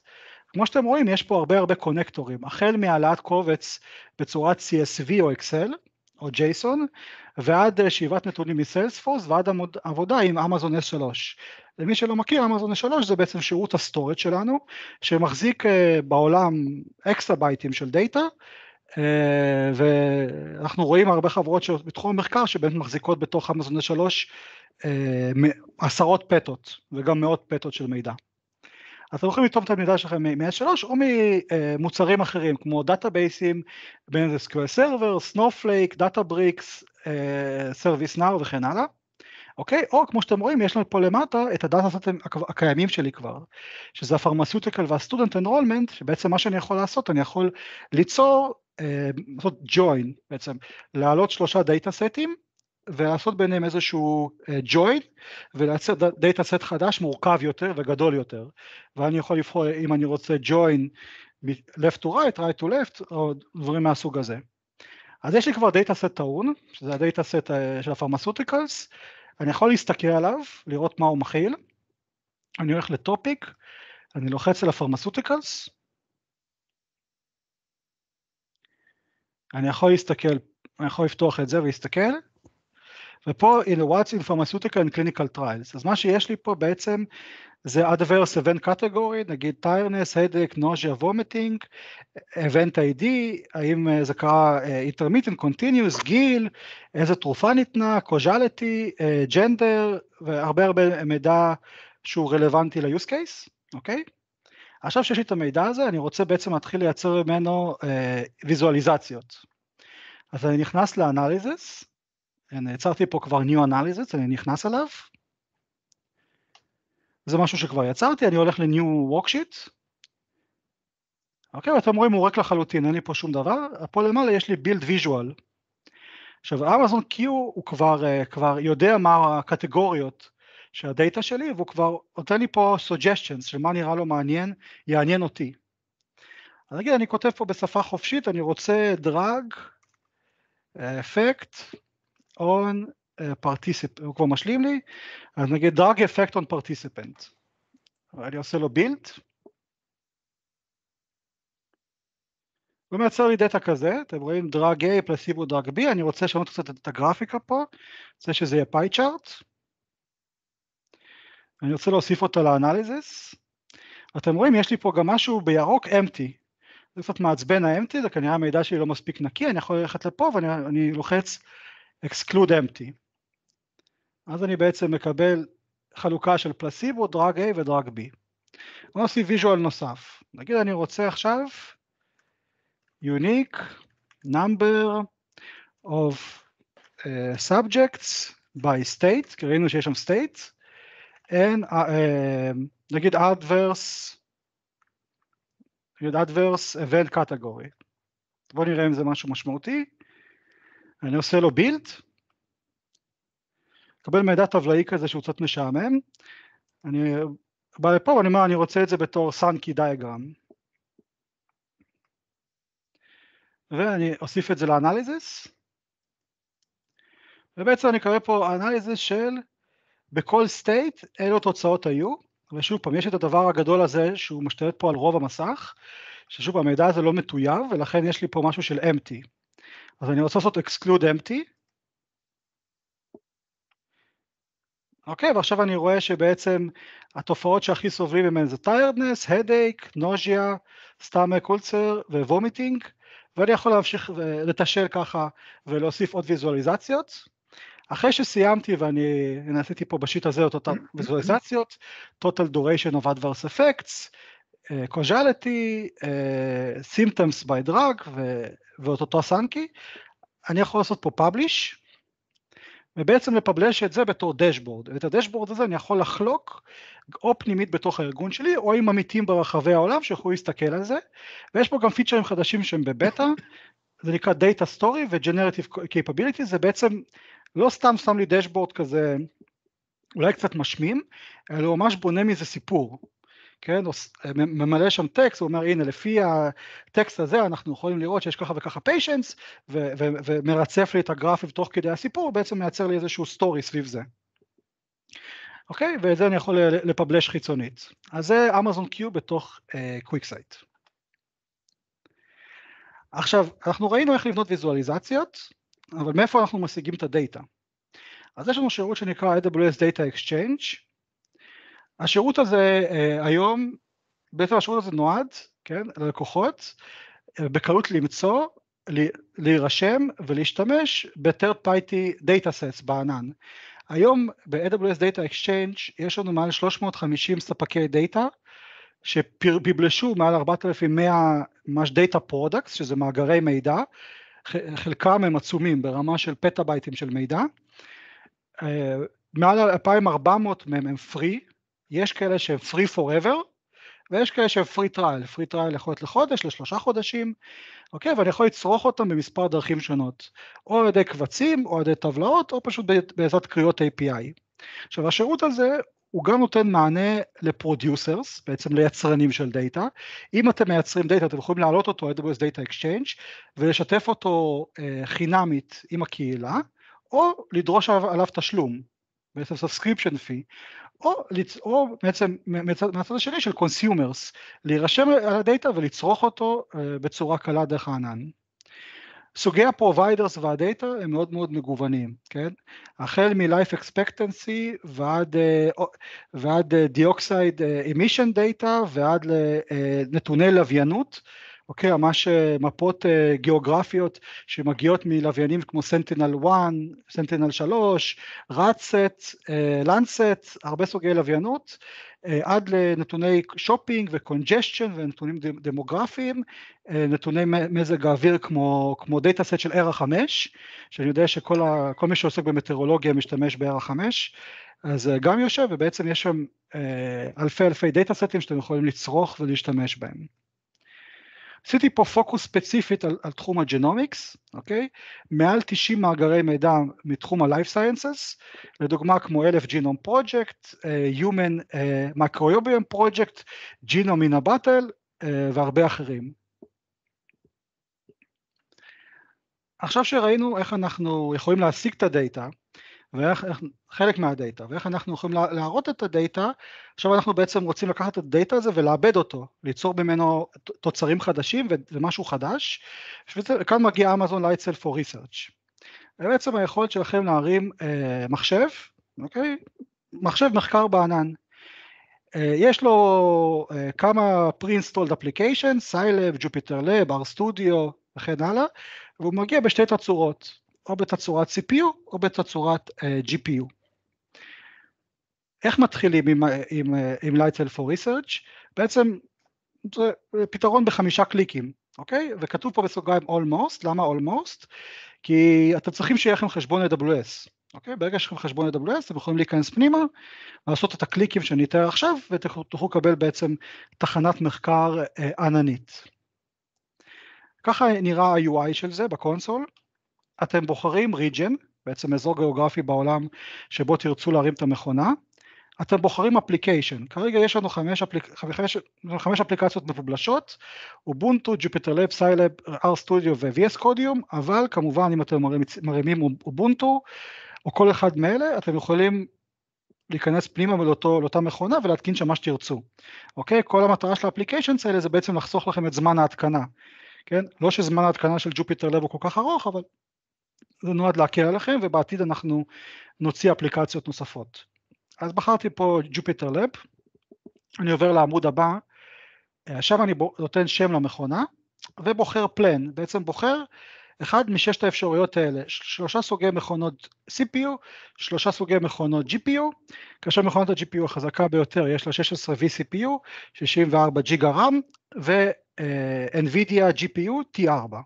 כמו שאתם רואים יש פה הרבה הרבה קונקטורים, החל מהעלאת קובץ בצורת CSV או Excel, או ג'ייסון, ועד אה, שאיבת נתונים מסיילספורס ועד עבודה עם אמזון S3. למי שלא מכיר, אמזון S3 זה בעצם שירות הסטורט שלנו, שמחזיק אה, בעולם אקסאבייטים של דאטה, אה, ואנחנו רואים הרבה חברות בתחום המחקר שבאמת מחזיקות בתוך אמזון S3 עשרות פטות וגם מאות פטות של מידע. אז אתם יכולים לטעום את המידע שלכם מ-S3 או ממוצרים אחרים כמו דאטאבייסים, בין אם זה SQL Server, Snowflake, Databricks, ServiceNow וכן הלאה. אוקיי? או כמו שאתם רואים, יש לנו פה למטה את הדאטה סטים הקיימים שלי כבר, שזה הפרמסיוטיקל והסטודנט אנרולמנט, שבעצם מה שאני יכול לעשות, אני יכול ליצור, אה, לעשות ג'וין בעצם, להעלות שלושה דאטה סטים, ולעשות ביניהם איזשהו ג'וין אה, ולייצר דאטה סט חדש מורכב יותר וגדול יותר ואני יכול לבחור אם אני רוצה ג'וין left to right, right to left או דברים מהסוג הזה. אז יש לי כבר דאטה סט טעון, שזה הדאטה סט של הפרמסוטיקלס, אני יכול להסתכל עליו, לראות מה הוא מכיל, אני הולך לטופיק, אני לוחץ על הפרמסוטיקלס, אני יכול להסתכל, אני יכול לפתוח את זה ולהסתכל, ופה what's in pharmaceutical and clinical trials. אז מה שיש לי פה בעצם זה adverse event category, נגיד tiredness, headache, nausea, vomiting, event ID, האם אה, זה קרה אה, intermittent, continuous, גיל, איזה תרופה ניתנה, causality, אה, gender, והרבה הרבה מידע שהוא רלוונטי ל-use case, אוקיי? עכשיו שיש לי את המידע הזה, אני רוצה בעצם להתחיל לייצר ממנו אה, ויזואליזציות. אז אני נכנס לאנליזס, כן, יצרתי פה כבר New Analysis, אני נכנס אליו. זה משהו שכבר יצרתי, אני הולך ל-New Worksheet. אוקיי, ואתם רואים, הוא ריק לחלוטין, אין לי פה שום דבר. פה למעלה יש לי Build Visual. עכשיו, Amazon Q הוא כבר, אה, כבר יודע מה הקטגוריות של הדאטה שלי, והוא כבר נותן לי פה suggestions של מה נראה לו מעניין, יעניין אותי. אז נגיד, אני כותב פה בשפה חופשית, אני רוצה דרג, אפקט, אה, on אה, participant, הוא כבר משלים לי, אז נגיד drag effect on participant. אני עושה לו build. הוא מייצר לי דאטה כזה, אתם רואים drag A, פלסיבו drag B, אני רוצה לשנות קצת את הגרפיקה פה, רוצה שזה יהיה פאי צ'ארט. אני רוצה להוסיף אותה לאנליזיס. אתם רואים, יש לי פה גם משהו בירוק אמפטי. זה קצת מעצבן האמפטי, זה כנראה המידע שלי לא מספיק נקי, אני יכול ללכת לפה ואני לוחץ exclude empty. אז אני בעצם מקבל חלוקה של פלסיבו, דרג A ודרג B. בוא אוסיף ויז'ואל נוסף. נגיד אני רוצה עכשיו unique number of uh, subjects by state, כי ראינו שיש שם state, and uh, uh, נגיד adverse, נגיד adverse event category. בואו נראה אם זה משהו משמעותי. אני עושה לו בילד, מקבל מידע טבלאי כזה שהוא קצת משעמם, אני בא לפה ואני אומר אני רוצה את זה בתור סאנקי דיאגרם. ואני אוסיף את זה לאנליזיס, ובעצם אני אקרא פה אנליזיס של בכל סטייט אלו תוצאות היו, ושוב פעם יש את הדבר הגדול הזה שהוא משתלט פה על רוב המסך, ששוב המידע הזה לא מטויב ולכן יש לי פה משהו של אמפטי. אז אני רוצה לעשות exclude empty, אוקיי, ועכשיו אני רואה שבעצם התופעות שהכי סובלים מהן זה טיירדנס, הדייק, נוז'יה, stomach ulcer ווומיטינג, ואני יכול להמשיך לתשאל ככה ולהוסיף עוד ויזואליזציות. אחרי שסיימתי ואני נעשיתי פה בשיט הזה את אותן ויזואליזציות, total duration of adverse effects, קוז'ליטי, סימפטמס ביי דרג ואת אותו סנקי, אני יכול לעשות פה פאבליש, ובעצם לפבלש את זה בתור דשבורד. ואת הדשבורד הזה אני יכול לחלוק או פנימית בתוך הארגון שלי, או עם עמיתים ברחבי העולם שיכולו להסתכל על זה, ויש פה גם פיצ'רים חדשים שהם בבטא, זה נקרא Data Story ו-Generative Capability, זה בעצם לא סתם שם לי דשבורד כזה אולי קצת משמים, אלא הוא ממש בונה מזה סיפור. כן, אה, ממלא שם טקסט, הוא אומר, הנה, לפי הטקסט הזה אנחנו יכולים לראות שיש ככה וככה פיישנס, ומרצף לי את הגרפים תוך כדי הסיפור, בעצם מייצר לי איזשהו סטורי סביב זה. אוקיי? ואת זה אני יכול לפבלש חיצונית. אז זה אמזון קיו בתוך קוויקסייט. אה, uh, עכשיו, אנחנו ראינו איך לבנות ויזואליזציות, אבל מאיפה אנחנו משיגים את הדאטה? אז יש לנו שירות שנקרא AWS Data Exchange, השירות הזה אה, היום, בעצם השירות הזה נועד, כן, ללקוחות, אה, בקלות למצוא, להירשם ולהשתמש ב-third party data sets בענן. היום ב-AWS Data Exchange יש לנו מעל 350 ספקי דאטה שפיבלשו מעל 4,100 ממש דאטה פרודקס, שזה מאגרי מידע, חלקם הם עצומים ברמה של פטאבייטים של מידע, אה, מעל 2,400 מהם הם free, יש כאלה שהם free forever, ויש כאלה שהם free trial, free trial יכול להיות לחודש, לשלושה חודשים, אוקיי? ואני יכול לצרוך אותם במספר דרכים שונות, או על ידי קבצים, או על ידי טבלאות, או פשוט בעזרת קריאות API. עכשיו השירות הזה הוא גם נותן מענה לפרודיוסרס, בעצם ליצרנים של דאטה. אם אתם מייצרים דאטה, אתם יכולים להעלות אותו AWS Data Exchange ולשתף אותו אה, חינמית עם הקהילה, או לדרוש עליו תשלום, בעצם subscription fee, או, או בעצם מהצד השני של קונסיומרס, להירשם על הדאטה ולצרוך אותו אה, בצורה קלה דרך הענן. סוגי ה-providers והדאטה הם מאוד מאוד מגוונים, כן? החל מ-life expectancy ועד, אה, ועד דיוקסייד אמישן דאטה ועד לנתוני אה, לוויינות. אוקיי, ממש אה, מפות אה, גיאוגרפיות שמגיעות מלוויינים כמו sentinel 1, sentinel 3, רדסט, לנסט, הרבה סוגי לוויינות, אה, עד לנתוני שופינג וקונג'שן ונתונים דמוגרפיים, נתוני מזג האוויר כמו, כמו דאטה סט של ERA 5, שאני יודע שכל ה, מי שעוסק במטאורולוגיה משתמש ב-ERA 5, אז גם יושב ובעצם יש שם אלפי אלפי דאטה סטים שאתם יכולים לצרוך ולהשתמש בהם. עשיתי פה פוקוס ספציפית על, על תחום הג'נומיקס, אוקיי? מעל 90 מאגרי מידע מתחום ה-Life Sciences, לדוגמה כמו 1000 ג'ינום פרויקט, אה, Human אה, Microbiome Project, ג'ינום מן הבטל אה, והרבה אחרים. עכשיו שראינו איך אנחנו יכולים להשיג את הדאטה, ואיך, איך, חלק מהדאטה, ואיך אנחנו יכולים להראות את הדאטה, עכשיו אנחנו בעצם רוצים לקחת את הדאטה הזה ולעבד אותו, ליצור ממנו תוצרים חדשים ומשהו חדש, וכאן מגיע אמזון לייטסל for research. בעצם היכולת שלכם להרים אה, מחשב, אוקיי? מחשב מחקר בענן. אה, יש לו אה, כמה pre-installed applications, application, Scilab, JupyterLab, RStudio וכן הלאה, והוא מגיע בשתי תצורות. או בתצורת CPU או בתצורת uh, אה, GPU. איך מתחילים עם, אה, עם, אה, עם Lightsail for Research? בעצם זה פתרון בחמישה קליקים, אוקיי? וכתוב פה בסוגריים almost, למה almost? כי אתם צריכים שיהיה לכם חשבון AWS, אוקיי? ברגע שיש לכם חשבון AWS אתם יכולים להיכנס פנימה, לעשות את הקליקים שאני אתאר עכשיו, ותוכלו לקבל בעצם תחנת מחקר אה, עננית. ככה נראה ה-UI של זה בקונסול. אתם בוחרים region, בעצם אזור גיאוגרפי בעולם שבו תרצו להרים את המכונה, אתם בוחרים אפליקיישן, כרגע יש לנו חמש, אפליק... חמש... חמש אפליקציות מבובלשות, אובונטו, ג'ופיטרלב, סיילב, אר סטודיו ו-VS קודיום, אבל כמובן אם אתם מרימים אובונטו או כל אחד מאלה, אתם יכולים להיכנס פנימה לאותו, לאותה מכונה ולהתקין שם מה שתרצו. אוקיי? כל המטרה של האפליקיישן האלה זה בעצם לחסוך לכם את זמן ההתקנה. כן? לא שזמן ההתקנה של ג'ופיטר לב הוא כל כך ארוך, אבל זה נועד להקל עליכם ובעתיד אנחנו נוציא אפליקציות נוספות. אז בחרתי פה Jupyter Lab, אני עובר לעמוד הבא, עכשיו אה, אני נותן שם למכונה ובוחר plan, בעצם בוחר אחד מששת האפשרויות האלה, שלושה סוגי מכונות CPU, שלושה סוגי מכונות GPU, כאשר מכונות ה-GPU החזקה ביותר יש לה 16 vCPU, 64 ג'יגה RAM ו-NVIDIA אה, GPU T4.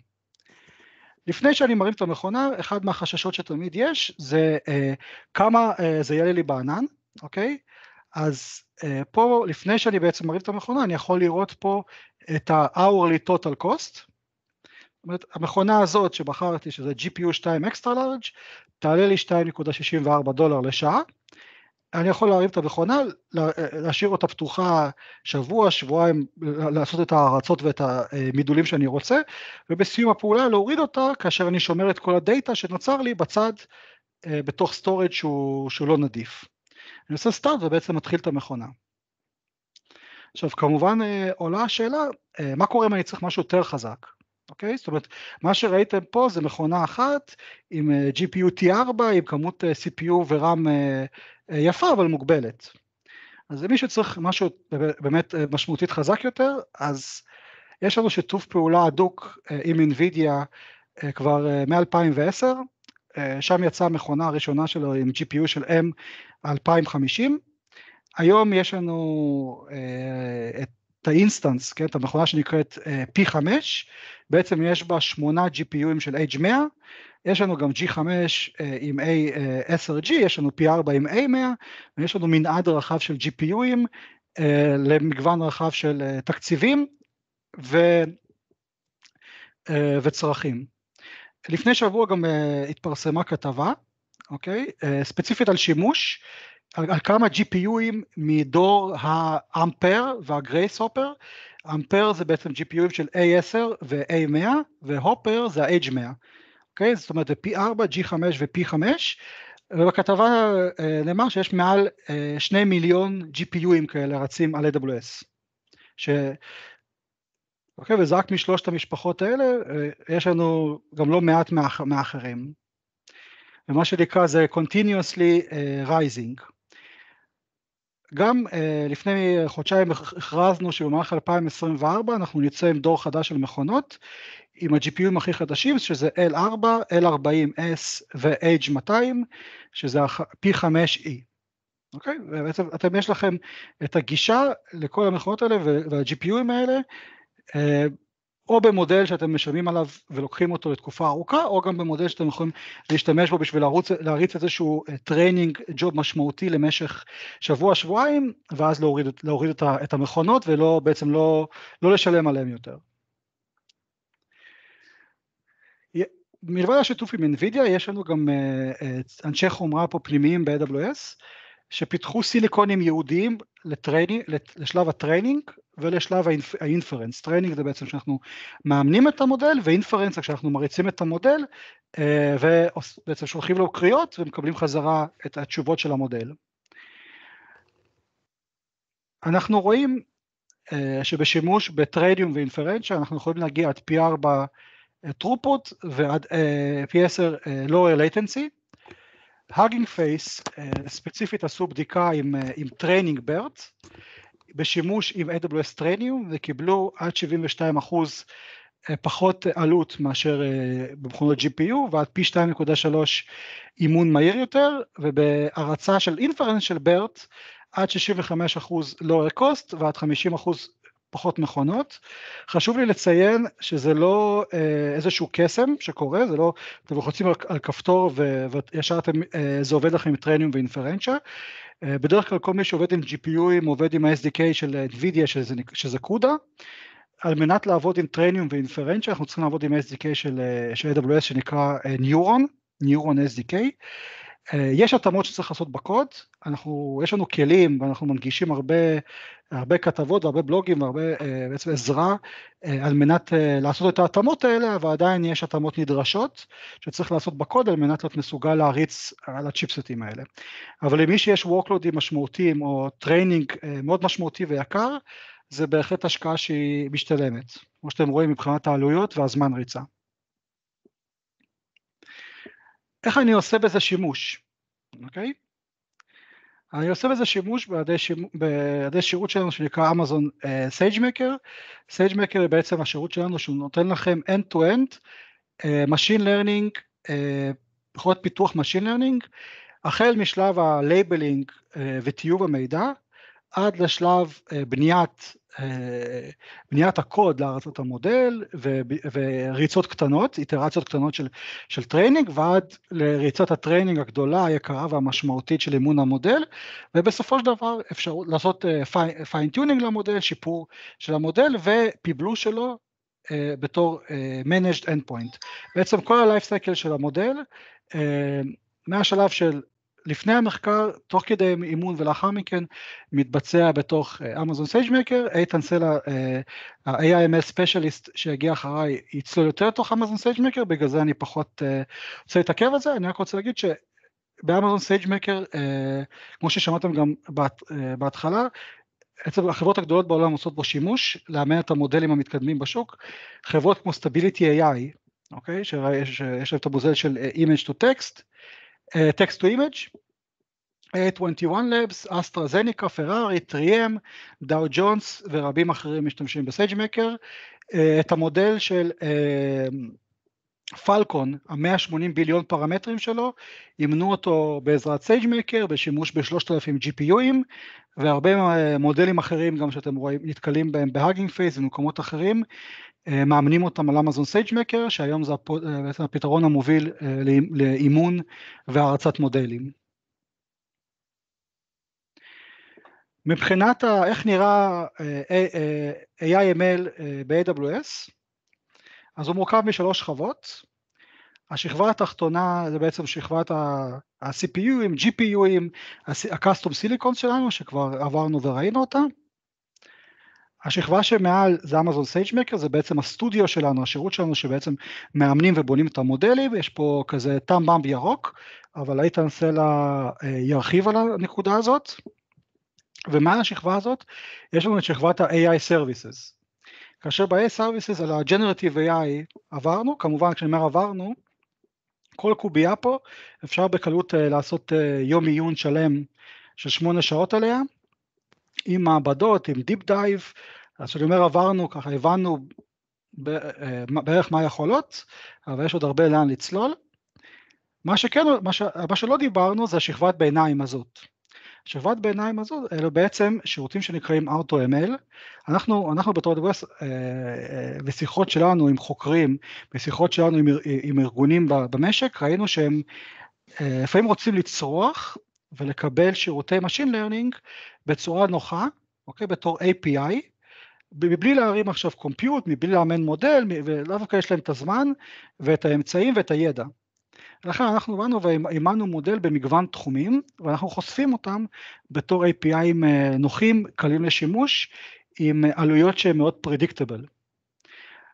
לפני שאני מרים את המכונה, אחד מהחששות שתמיד יש זה אה, כמה אה, זה יעלה לי בענן, אוקיי? אז אה, פה, לפני שאני בעצם מרים את המכונה, אני יכול לראות פה את ה-hourly total cost. זאת אומרת, המכונה הזאת שבחרתי, שזה GPU 2 extra large, תעלה לי 2.64 דולר לשעה, אני יכול להרים את המכונה, אה, להשאיר אותה פתוחה שבוע, שבועיים, לעשות את ההרצות ואת המידולים שאני רוצה, ובסיום הפעולה להוריד אותה כאשר אני שומר את כל הדאטה שנוצר לי בצד, אה, בתוך סטורג' שהוא, שהוא לא נדיף. אני עושה סטארט ובעצם מתחיל את המכונה. עכשיו כמובן אה, עולה השאלה, מה קורה אם אני צריך משהו יותר חזק? אוקיי? זאת אומרת, מה שראיתם פה זה מכונה אחת עם GPU T4, עם כמות CPU ו-RAM יפה אבל מוגבלת. אז למי שצריך משהו באמת משמעותית חזק יותר, אז יש לנו שיתוף פעולה הדוק אה, עם NVIDIA אה, כבר אה, מ-2010, שם יצאה המכונה הראשונה שלו עם GPU של M 2050. היום יש לנו את האינסטנס, כן, את המכונה שנקראת P5, בעצם יש בה שמונה GPUים של H100, יש לנו גם G5 אה, עם A10G, אה, יש לנו P4 עם A100, ויש לנו מנעד רחב של GPUים אה, למגוון רחב של תקציבים ו, וצרכים. לפני שבוע גם התפרסמה כתבה, אוקיי? ספציפית על שימוש, על, על כמה GPUים מדור האמפר והגרייס הופר, אמפר זה בעצם GPUים של A10 ו-A100, והופר זה ה-H100. אוקיי? זאת אומרת זה פי 4, G5 ופי 5, ובכתבה אה, נאמר שיש מעל אה, 2 מיליון GPUים כאלה רצים על AWS. ש... אוקיי, וזה רק משלושת המשפחות האלה, אה, יש לנו גם לא מעט מאח... מאחרים. ומה שנקרא זה Continuously uh, Rising. גם uh, לפני חודשיים הכרזנו שבמהלך 2024 אנחנו נצא עם דור חדש של מכונות עם ה-GPUים הכי חדשים, שזה L4, L40S ו-H200, שזה p 5E. אוקיי? Okay? ובעצם אתם יש לכם את הגישה לכל המכונות האלה וה-GPUים האלה, אה, או במודל שאתם משלמים עליו ולוקחים אותו לתקופה ארוכה, או גם במודל שאתם יכולים להשתמש בו בשביל להריץ, להריץ איזשהו אה, טריינינג ג'וב משמעותי למשך שבוע-שבועיים, ואז להוריד, להוריד את המכונות ולא בעצם לא, לא לשלם עליהם יותר. מלבד השיתוף עם NVIDIA, יש לנו גם אה, אה, אנשי חומרה פה פנימיים ב-AWS, שפיתחו סיליקונים ייעודיים לטרייני, לשלב הטריינינג ולשלב האינפרנס. טריינינג זה בעצם שאנחנו מאמנים את המודל, ואינפרנס זה כשאנחנו מריצים את המודל, אה, ובעצם שולחים לו קריאות ומקבלים חזרה את התשובות של המודל. אנחנו רואים שבשימוש בטריידיום ואינפרנציה אנחנו יכולים להגיע עד פי ארבע טרופוט ופי P10 lower latency. האגינג אה, פייס ספציפית עשו בדיקה עם, אה, עם טריינינג ברט בשימוש עם AWS טרניום וקיבלו עד 72 אחוז אה, פחות עלות מאשר במכונות GPU ועד פי 2.3 אימון מהיר יותר ובהרצה של אינפרנס של BERT עד 65% lower קוסט ועד 50% פחות נכונות. חשוב לי לציין שזה לא אה, איזשהו קסם שקורה, זה לא, אתם לוחצים על, על כפתור וישר אתם, אה, זה עובד לכם עם טרניום ואינפרנצ'ה. אה, בדרך כלל כל מי שעובד עם GPUים עובד עם ה-SDK של NVIDIA שזה, שזה קודה. על מנת לעבוד עם טרניום ואינפרנציה אנחנו צריכים לעבוד עם SDK של, של AWS שנקרא Neuron, Neuron SDK. אה, יש התאמות שצריך לעשות בקוד, אנחנו, יש לנו כלים ואנחנו מנגישים הרבה, הרבה כתבות והרבה בלוגים והרבה אה, בעצם עזרה אה, על מנת לעשות את ההתאמות האלה, אבל עדיין יש התאמות נדרשות שצריך לעשות בקוד על מנת להיות מסוגל להריץ על הצ'יפסטים האלה. אבל למי שיש וורקלודים משמעותיים או טריינינג מאוד משמעותי ויקר, זה בהחלט השקעה שהיא משתלמת, כמו שאתם רואים מבחינת העלויות והזמן ריצה. איך אני עושה בזה שימוש, אוקיי? אני עושה בזה שימוש בידי, שימוש, שירות שלנו שנקרא אמזון סייג'מקר. סייג'מקר היא בעצם השירות שלנו שהוא נותן לכם end-to-end, uh, Machine Learning, uh, יכולת פיתוח Machine Learning, החל משלב הלייבלינג uh, אה, וטיוב המידע, עד לשלב אה, בניית, אה, בניית הקוד להרצות המודל וריצות קטנות, איטרציות קטנות של, של טריינינג ועד לריצת הטריינינג הגדולה, היקרה והמשמעותית של אימון המודל ובסופו של דבר אפשרות לעשות פיינטיונינג אה, למודל, שיפור של המודל ופיבלו שלו בתור managed endpoint. בעצם כל הלייפ סייקל של המודל מהשלב של לפני המחקר, תוך כדי אימון ולאחר מכן, מתבצע בתוך אמזון אה, סייג'מקר, איתן סלע, אה, ה-AIMS ספיישליסט שיגיע אחריי, יצלול יותר לתוך אמזון סייג'מקר, בגלל זה אני פחות אה, רוצה להתעכב על זה, אני רק רוצה להגיד ש... באמזון סייג'מקר, כמו ששמעתם גם בהתחלה, בעצם החברות הגדולות בעולם עושות בו שימוש, לאמן את המודלים המתקדמים בשוק. חברות כמו Stability AI, אוקיי, שיש להם את המוזל של Image to Text, uh, text to image, אימג' אה, 21 Labs, אסטרזניקה, פרארי, 3M, דאו ג'ונס ורבים אחרים משתמשים בסייג'מקר. uh, את המודל של פלקון, uh, ה-180 ביליון פרמטרים שלו, אימנו אותו בעזרת סייג'מקר, בשימוש ב-3,000 GPUים, והרבה מודלים אחרים גם שאתם רואים, נתקלים בהם בהאגינג פייס ובמקומות אחרים, uh, אה, מאמנים אותם על אמזון סייג'מקר, שהיום זה אה, בעצם הפתרון המוביל אה, לאימון והרצת מודלים. מבחינת ה, איך נראה AIML ב-AWS, אז הוא מורכב משלוש שכבות. השכבה התחתונה זה בעצם שכבת ה-CPUים, GPUים, ה-Custom Silicon שלנו, שכבר עברנו וראינו אותה. השכבה שמעל זה אמזון סייג'מקר, זה בעצם הסטודיו שלנו, השירות שלנו שבעצם מאמנים ובונים את המודלים, יש פה כזה טאם באם ירוק, אבל איתן סלע אה, ירחיב על הנקודה הזאת. ומעל השכבה הזאת יש לנו את שכבת ה-AI Services. כאשר ב-AI Services על ה-Generative AI עברנו, כמובן כשאני אומר עברנו, כל קובייה פה אפשר בקלות uh, לעשות uh, יום עיון שלם של שמונה שעות עליה, עם מעבדות, עם Deep Dive, אז כשאני אומר עברנו, ככה הבנו אה, בערך מה יכולות, אבל יש עוד הרבה לאן לצלול. מה שכן, מה, ש, מה שלא דיברנו זה השכבת ביניים הזאת. שכבת ביניים הזאת, אלו בעצם שירותים שנקראים AutoML. אנחנו, אנחנו בתור AWS, אה, אה, בשיחות שלנו עם חוקרים, בשיחות שלנו עם, עם ארגונים במשק, ראינו שהם לפעמים רוצים לצרוח ולקבל שירותי Machine Learning בצורה נוחה, אוקיי? בתור API, מבלי להרים עכשיו קומפיוט, מבלי לאמן מודל, ולא דווקא יש להם את הזמן ואת האמצעים ואת הידע. לכן אנחנו באנו והאמנו מודל במגוון תחומים, ואנחנו חושפים אותם בתור APIים אה, נוחים, קלים לשימוש, עם אה, עלויות שהן מאוד פרדיקטבל.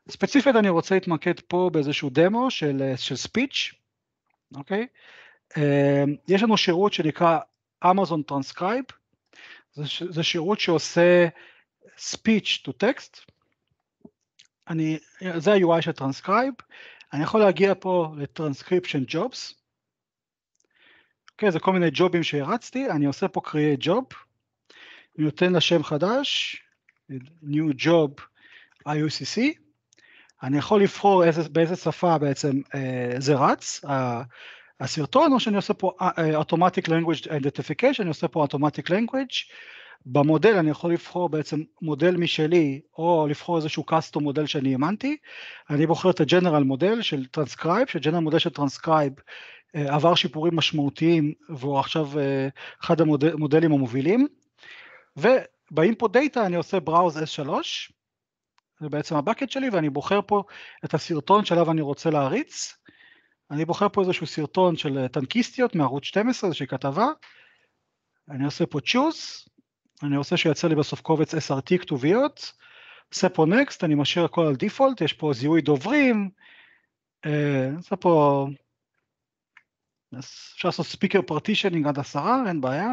ספציפית אני רוצה להתמקד פה באיזשהו דמו של, אה, של speech, אוקיי? יש לנו שירות שנקרא Amazon Transcribe, זה, זה שירות שעושה speech to text, אני, זה ה-UI של טרנסקרייב, אני יכול להגיע פה לטרנסקריפשן ג'ובס, אוקיי, זה כל מיני ג'ובים שהרצתי, אני עושה פה create job, אני נותן לה שם חדש, new job IUCC, אני יכול לבחור איזה, באיזה שפה בעצם אה, זה רץ, אה, הסרטון, או שאני עושה פה אה, Automatic Language Identification, אני עושה פה Automatic Language, במודל אני יכול לבחור בעצם מודל משלי, או לבחור איזשהו קאסטום מודל שאני האמנתי, אני בוחר את הג'נרל מודל של טרנסקרייב, שג'נרל מודל של טרנסקרייב אה, עבר שיפורים משמעותיים והוא עכשיו אה, אחד המודלים המובילים, ובאינפוט דאטה אני עושה בראוז S3, זה בעצם הבקט שלי ואני בוחר פה את הסרטון שעליו אני רוצה להריץ, אני בוחר פה איזשהו סרטון של אה, טנקיסטיות מערוץ 12, איזושהי כתבה, אני עושה פה choose, אני רוצה שייצר לי בסוף קובץ SRT כתוביות, עושה פה נקסט, אני משאיר הכל על דיפולט, יש פה זיהוי דוברים, אה, עושה פה, אפשר לעשות ספיקר פרטישנינג עד עשרה, אין בעיה,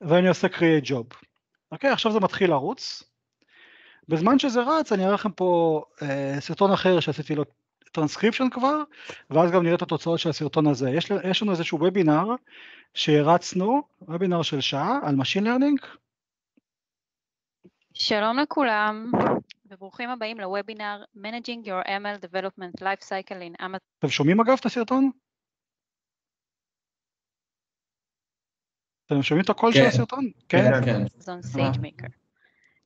ואני עושה create job. אוקיי, עכשיו זה מתחיל לרוץ. בזמן שזה רץ, אני אראה לכם פה אה, סרטון אחר שעשיתי לו טרנסקריפשן כבר, ואז גם נראה את התוצאות של הסרטון הזה. יש, יש לנו איזשהו וובינר שהרצנו, וובינר של שעה, על Machine Learning. שלום לכולם, וברוכים הבאים לוובינר Managing your ML Development Life Cycle in Amazon. אתם שומעים אגב את הסרטון? אתם שומעים את הקול כן. של הסרטון? כן, כן. כן. סייג'מקר. אה.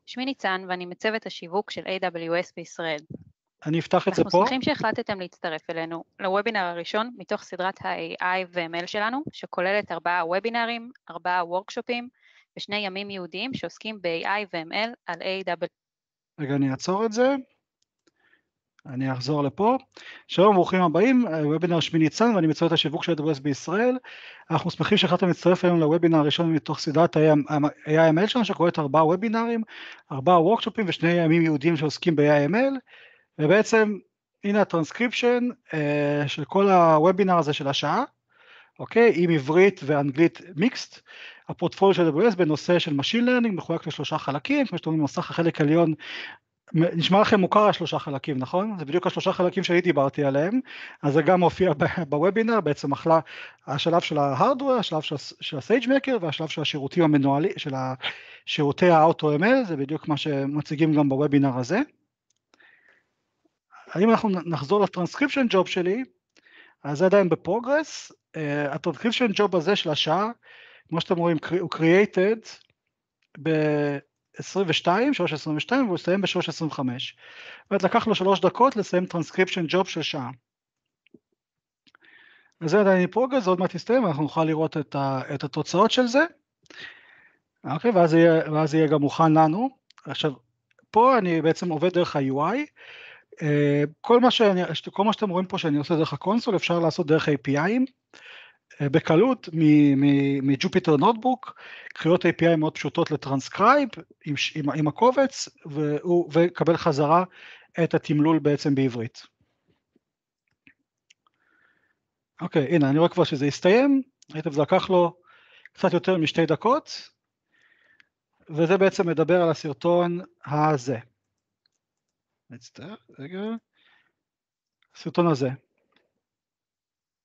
שמי ניצן ואני מצוות השיווק של AWS בישראל. אני אפתח את זה פה. אנחנו שמחים שהחלטתם להצטרף אלינו לוובינר הראשון מתוך סדרת ה-AI ו-ML שלנו, שכוללת ארבעה וובינרים, ארבעה וורקשופים ושני ימים ייעודיים שעוסקים ב-AI ו-ML על AW. רגע, אני אעצור את זה. אני אחזור לפה. שלום, ברוכים הבאים, וובינר שמי ניצן ואני מצוות השיווק של AWS בישראל. אנחנו שמחים שהחלטתם להצטרף היום לוובינר הראשון מתוך סדרת ה-AIML שלנו, שקוראת ארבעה וובינרים, ארבעה וורקשופים ושני ימים ייעודיים שעוסקים ב aiml ובעצם הנה הטרנסקריפשן uh, של כל הוובינר הזה של השעה, אוקיי? עם עברית ואנגלית מיקסט. הפורטפוליו של AWS בנושא של Machine Learning מחולק לשלושה חלקים, כמו שאתם אומרים, מסך החלק העליון נשמע לכם מוכר השלושה חלקים, נכון? זה בדיוק השלושה חלקים שאני דיברתי עליהם, אז זה גם מופיע בוובינר, בעצם אחלה, השלב של ההארדוור, השלב של הסייג'מקר והשלב של השירותים המנוהלים, של שירותי האוטו-ML, זה בדיוק מה שמציגים גם בוובינר הזה. אם אנחנו נחזור לטרנסקריפשן ג'וב שלי, אז אה, זה עדיין בפרוגרס, אה, הטרנסקריפשן ג'וב הזה של השעה, כמו שאתם רואים, הוא created ב-22, 3.22, והוא הסתיים ב-3.25. זאת אומרת, לקח לו שלוש דקות לסיים טרנסקריפשן ג'וב של שעה. אז זה עדיין פרוגרס, עוד מעט יסתיים, אנחנו נוכל לראות את, ה, את התוצאות של זה. אוקיי, ואז יהיה, ואז יהיה גם מוכן לנו. עכשיו, פה אני בעצם עובד דרך ה-UI. אה, כל מה, שאני, כל מה שאתם רואים פה שאני עושה דרך הקונסול אפשר לעשות דרך API'ים אה, בקלות מג'ופיטר נוטבוק, קריאות API מאוד פשוטות לטרנסקרייב עם, עם, עם הקובץ והוא, וקבל חזרה את התמלול בעצם בעברית. אוקיי, הנה אני רואה כבר שזה הסתיים, הייתם זה לקח לו קצת יותר משתי דקות וזה בעצם מדבר על הסרטון הזה. מצטער, רגע. הסרטון הזה.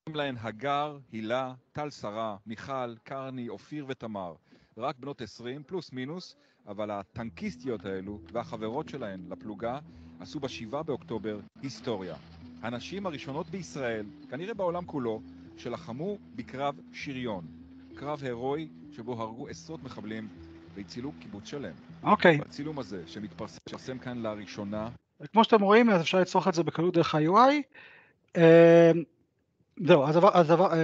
קוראים להן הגר, הילה, טל שרה, מיכל, קרני, אופיר ותמר. רק בנות עשרים, פלוס מינוס, אבל הטנקיסטיות האלו והחברות שלהן לפלוגה עשו בשבעה באוקטובר היסטוריה. הנשים הראשונות בישראל, כנראה בעולם כולו, שלחמו בקרב שריון. קרב הירואי שבו הרגו עשרות מחבלים והצילו קיבוץ שלם. אוקיי. Okay. הצילום הזה, שמתפרסם כאן לראשונה, כמו שאתם רואים, אז אפשר לצרוך את זה בקלות דרך ה-UI. אה, זהו, אז, דבר, אז דבר, אה,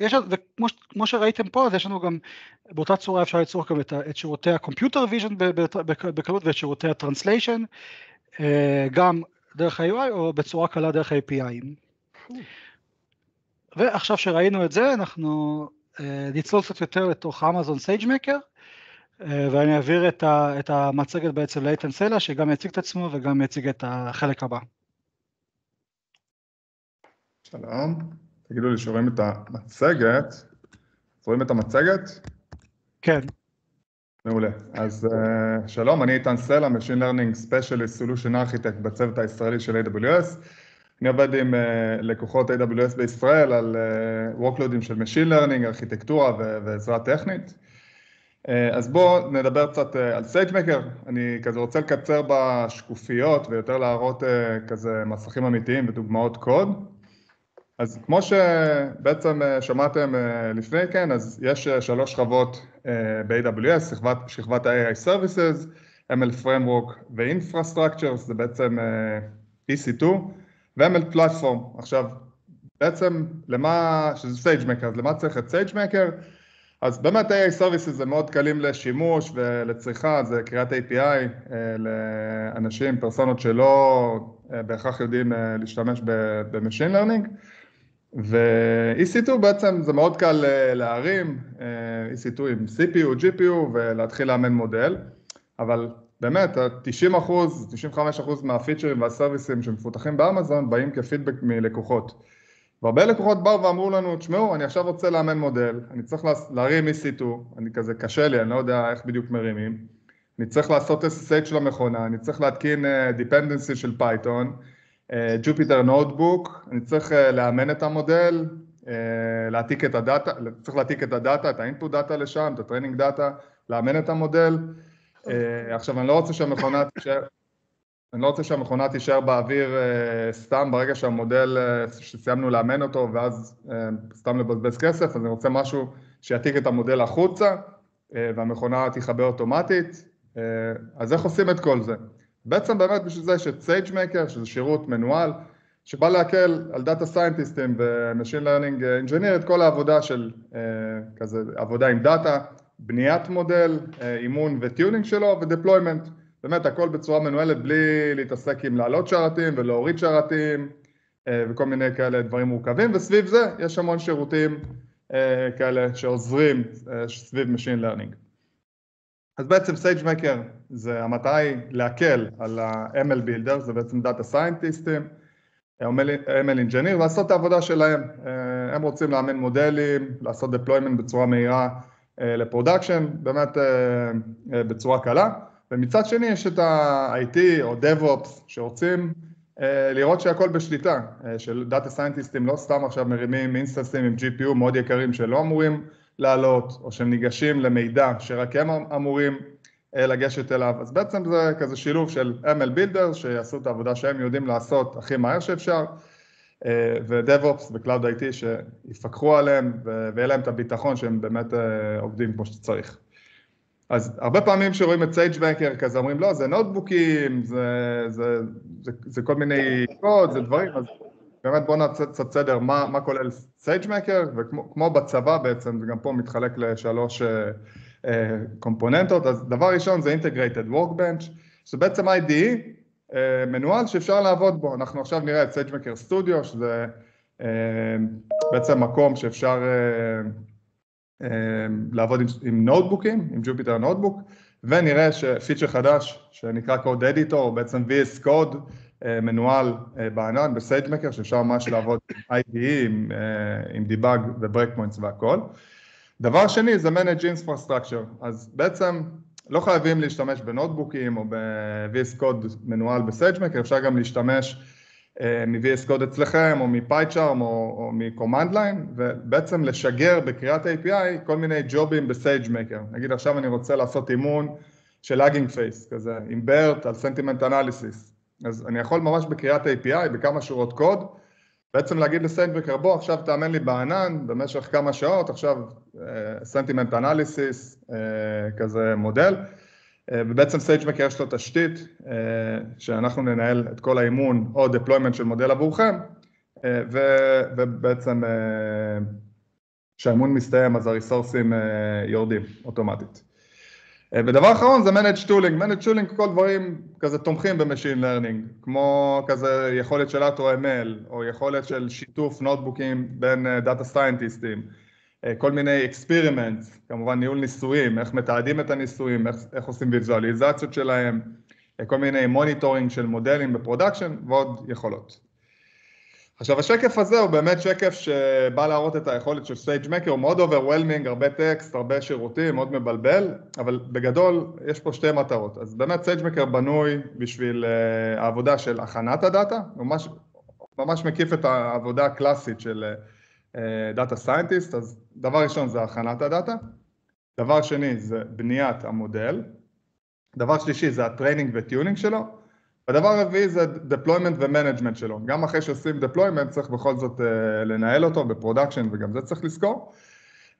יש, וכמו, שראיתם פה, אז יש לנו גם, באותה צורה אפשר לצרוך גם את, את שירותי ה-computer vision בקלות ואת שירותי ה-translation, אה, גם דרך ה-UI או בצורה קלה דרך ה-API. Hmm. ועכשיו שראינו את זה, אנחנו נצלול קצת יותר לתוך אמזון סייג'מקר. אה, ואני אעביר את, ה, את המצגת בעצם לאיתן סלע, שגם יציג את עצמו וגם יציג את החלק הבא. שלום, תגידו לי שרואים את המצגת. רואים את המצגת? כן. מעולה. אז uh, שלום, אני איתן סלע, Machine Learning Specialist Solution Architect בצוות הישראלי של AWS. אני עובד עם uh, לקוחות AWS בישראל על uh, workloadים של Machine Learning, ארכיטקטורה ועזרה טכנית. אה, אז בואו נדבר קצת אה, על סייג'מקר, אני כזה רוצה לקצר בשקופיות ויותר להראות אה, כזה מסכים אמיתיים ודוגמאות קוד. אז כמו שבעצם שמעתם לפני כן, אז יש שלוש שכבות ב-AWS, שכבת, שכבת ה-AI Services, ML Framework ו infrastructures זה בעצם EC2, ו-ML Platform. עכשיו, בעצם למה, שזה סייג'מקר, אז למה צריך את סייג'מקר? אז באמת AI Services זה מאוד קלים לשימוש ולצריכה, זה קריאת API אה, לאנשים, פרסונות שלא אה, בהכרח יודעים אה, להשתמש ב-Machine Learning. ו-EC2 בעצם זה מאוד קל להרים, EC2 עם CPU, GPU ולהתחיל לאמן מודל, אבל באמת, ה-90%, 95% מהפיצ'רים והסרוויסים שמפותחים באמזון באים כפידבק מלקוחות. והרבה לקוחות באו ואמרו לנו, תשמעו, אני עכשיו רוצה לאמן מודל, אני צריך להרים EC2, אני כזה קשה לי, אני לא יודע איך בדיוק מרימים, אני צריך לעשות SSH המכונה, אני צריך להתקין אה, dependency של פייתון, אה, Jupyter Notebook, אני צריך אה, לאמן את המודל, להעתיק את הדאטה, צריך להעתיק את הדאטה, את ה-input data לשם, את ה-training data, לאמן את המודל. עכשיו, אני לא רוצה שהמכונה תישאר, אני לא רוצה שהמכונה תישאר באוויר אה, סתם ברגע שהמודל, אה, שסיימנו לאמן אותו ואז אה, סתם לבזבז כסף, אז אני רוצה משהו שיעתיק את המודל החוצה והמכונה תיכבה אוטומטית. אז איך עושים את כל זה? בעצם באמת בשביל זה יש את SageMaker, שזה שירות מנוהל, שבא להקל על דאטה סיינטיסטים ומשין לרנינג אינג'יניר את כל העבודה של כזה עבודה עם דאטה, בניית מודל, אימון וטיונינג שלו ודפלוימנט. באמת הכל בצורה מנוהלת בלי להתעסק עם להעלות שרתים ולהוריד שרתים אה, וכל מיני כאלה דברים מורכבים, וסביב זה יש המון שירותים אה, כאלה שעוזרים אה, סביב Machine Learning. אז בעצם SageMaker, זה, המטרה היא להקל על ה-ML Builder, זה בעצם Data סיינטיסטים, ML Engineer, לעשות את העבודה שלהם. הם רוצים לאמן מודלים, לעשות deployment בצורה מהירה לפרודקשן, באמת בצורה קלה. ומצד שני יש את ה-IT או DevOps שרוצים אה, לראות שהכל בשליטה, אה, של דאטה סיינטיסטים לא סתם עכשיו מרימים אינסטנסים עם GPU מאוד יקרים שלא אמורים לעלות, או שהם ניגשים למידע שרק הם אמ-, אמורים אה, לגשת אליו, אז בעצם זה כזה שילוב של ML בילדר שיעשו את העבודה שהם יודעים לעשות הכי מהר שאפשר, ו-DevOps ו-Cloud IT שיפקחו עליהם ויהיה להם את הביטחון שהם באמת עובדים כמו שצריך. אז הרבה פעמים כשרואים את סייג'בקר כזה אומרים לא זה נוטבוקים, זה, זה, זה, זה כל מיני קוד, זה דברים, אז באמת בואו נעשה קצת סדר מה, מה כולל סייג'מקר וכמו בצבא בעצם זה גם פה מתחלק לשלוש uh, קומפוננטות, אז דבר ראשון זה אינטגרייטד וורקבנץ' שזה בעצם IDE uh, אה, מנוהל שאפשר לעבוד בו, אנחנו עכשיו נראה את סייג'מקר סטודיו שזה uh, בעצם מקום שאפשר uh, אמ, לעבוד עם, עם נוטבוקים, עם ג'ופיטר נוטבוק, ונראה שפיצ'ר חדש שנקרא קוד אדיטור, בעצם VS קוד אה, מנוהל אה, בענן, בסייג'מקר, שאפשר ממש לעבוד עם IDE, עם, אה, עם דיבאג וברק פוינטס והכל. דבר שני זה Manage Infrastructure, אז בעצם לא חייבים להשתמש בנוטבוקים או ב-VS קוד מנוהל בסייג'מקר, אפשר גם להשתמש מ-VS Code אצלכם, או מפייצ'ארם, או, או מקומנד ליין, ובעצם לשגר בקריאת API כל מיני ג'ובים ב-SageMaker. נגיד עכשיו אני רוצה לעשות אימון של lagging face כזה, עם BERT על sentiment analysis. אז אני יכול ממש בקריאת API, בכמה שורות קוד, בעצם להגיד לסייג'מקר, בוא עכשיו תאמן לי בענן במשך כמה שעות, עכשיו uh, sentiment analysis uh, כזה מודל. אה, ובעצם סייג'מקר יש לו תשתית אה, שאנחנו ננהל את כל האימון או deployment של מודל עבורכם, אה, ו, ובעצם כשהאימון מסתיים אז הריסורסים יורדים אוטומטית. ודבר אחרון זה Manage Tooling, Manage Tooling כל דברים כזה תומכים במשין לרנינג, כמו כזה יכולת של אטרו ML או יכולת של שיתוף נוטבוקים בין דאטה סיינטיסטים, אה, כל מיני אקספירימנט, כמובן ניהול ניסויים, איך מתעדים את הניסויים, איך, איך עושים ויזואליזציות שלהם, אה, כל מיני מוניטורינג של מודלים בפרודקשן ועוד יכולות. עכשיו השקף הזה הוא באמת שקף שבא להראות את היכולת של סייג' מקר, הוא מאוד אוברוולמינג, הרבה טקסט, הרבה שירותים, מאוד מבלבל, אבל בגדול יש פה שתי מטרות. אז באמת סייג' מקר בנוי בשביל אה, העבודה של הכנת הדאטה, הוא ממש, ממש מקיף את העבודה הקלאסית של... דאטה סיינטיסט, אז דבר ראשון זה הכנת הדאטה, דבר שני זה בניית המודל, דבר שלישי זה הטריינינג וטיונינג שלו, והדבר רביעי זה deployment ומנג'מנט שלו. גם אחרי שעושים deployment צריך בכל זאת uh, לנהל אותו בפרודקשן וגם זה צריך לזכור.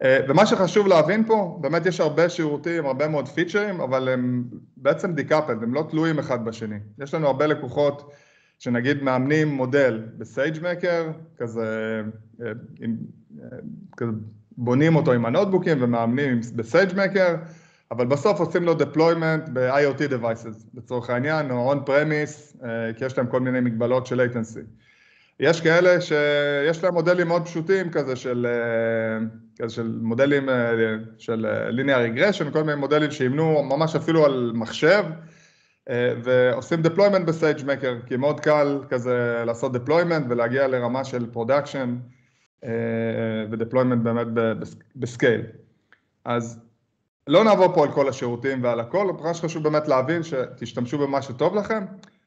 Uh, ומה שחשוב להבין פה, באמת יש הרבה שירותים, הרבה מאוד פיצ'רים, אבל הם בעצם דיקאפלד, הם לא תלויים אחד בשני. יש לנו הרבה לקוחות שנגיד מאמנים מודל בסייג'מקר, כזה אה, עם, אה, כזה בונים אותו עם הנוטבוקים ומאמנים בסייג'מקר, אבל בסוף עושים לו deployment ב-IoT devices לצורך העניין, או on premise, אה, כי יש להם כל מיני מגבלות של latency. יש כאלה שיש להם מודלים מאוד פשוטים כזה של, כזה של מודלים של linear regression, כל מיני מודלים שימנו ממש אפילו על מחשב, ועושים deployment בסייג'מקר, כי מאוד קל כזה לעשות deployment ולהגיע לרמה של production. ודפלוימנט באמת בסקייל. אז לא נעבור פה על כל השירותים ועל הכל, מה שחשוב באמת להבין שתשתמשו במה שטוב לכם.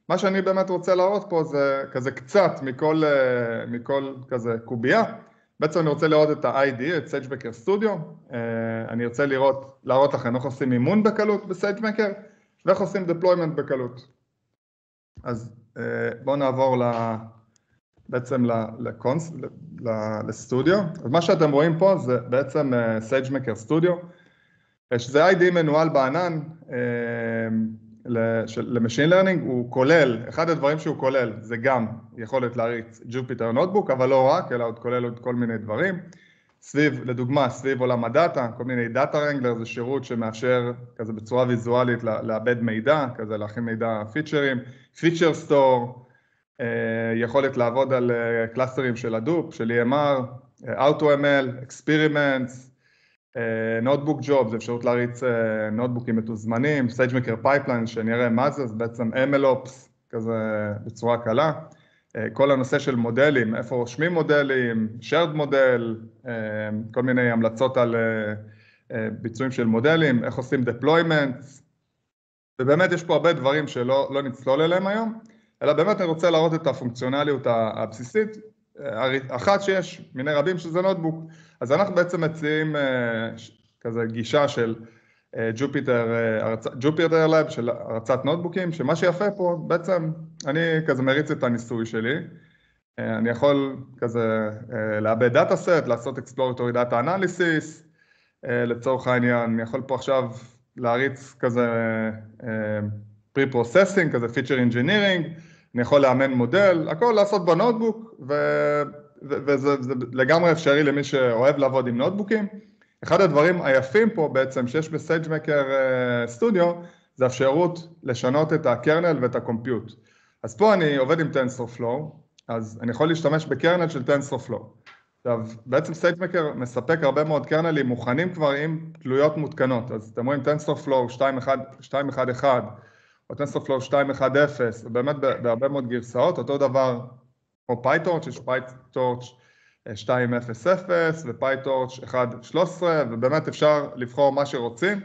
מה שאני באמת רוצה להראות פה זה כזה קצת מכל, אה, מכל כזה קובייה. בעצם אני רוצה לראות את ה-ID, את סייג'בקר סטודיו, אה, אני רוצה לראות, להראות לכם איך עושים אימון בקלות בסייג'בקר ואיך עושים deployment בקלות. אז אה, בואו נעבור ל... לה... בעצם לקונס, לסטודיו. אז מה שאתם רואים פה זה בעצם סייג'מקר אה, סטודיו, אה, שזה ID מנוהל בענן למשין אה, לרנינג, הוא כולל, אחד הדברים שהוא כולל זה גם יכולת להריץ ג'ופיטר נוטבוק, אבל לא רק, אלא עוד כולל עוד כל מיני דברים. סביב, לדוגמה, סביב עולם הדאטה, כל מיני דאטה רנגלר זה שירות שמאפשר כזה בצורה ויזואלית לעבד מידע, כזה להכין מידע פיצ'רים, פיצ'ר סטור, אה, יכולת לעבוד על אה, קלאסטרים של הדופ, של EMR, אה, AutoML, Experiments, נוטבוק זה אפשרות להריץ נוטבוקים מתוזמנים, סייג'מקר פייפליין, שנראה מה זה, זה בעצם MLOps, כזה בצורה קלה. כל הנושא של מודלים, איפה רושמים מודלים, shared מודל, כל מיני המלצות על ביצועים של מודלים, איך עושים deployments, ובאמת יש פה הרבה דברים שלא לא נצלול אליהם היום. אלא באמת אני רוצה להראות את הפונקציונליות הבסיסית, אה, אחת שיש מיני רבים שזה נוטבוק. אז אנחנו בעצם מציעים אה, כזה גישה של ג'ופיטר, ג'ופיטר לב של הרצת נוטבוקים, שמה שיפה פה, בעצם אני כזה מריץ את הניסוי שלי, אה, אני יכול כזה לעבד דאטה סט, לעשות אקספלורטורי דאטה אנליסיס, לצורך העניין, אני יכול פה עכשיו להריץ כזה פרי פרוססינג, כזה פיצ'ר אינג'ינירינג, אני יכול לאמן מודל, הכל לעשות בנוטבוק, ו... וזה לגמרי אפשרי למי שאוהב לעבוד עם נוטבוקים. אחד הדברים היפים פה בעצם שיש בסייג'מקר אה, סטודיו, זה אפשרות לשנות את הקרנל ואת הקומפיוט. אז פה אני עובד עם טנסורפלואו, אז אני יכול להשתמש בקרנל של טנסורפלואו. עכשיו, בעצם סייג'מקר מספק הרבה מאוד קרנלים מוכנים כבר עם תלויות מותקנות, אז אתם רואים טנסורפלואו 2.1.1 ה OpenStreetMap 2.1.0, באמת בהרבה מאוד גרסאות, אותו דבר כמו PyTorch, יש PyTorch 2.0.0 ו-PyTorch 1.13, ובאמת אפשר לבחור מה שרוצים.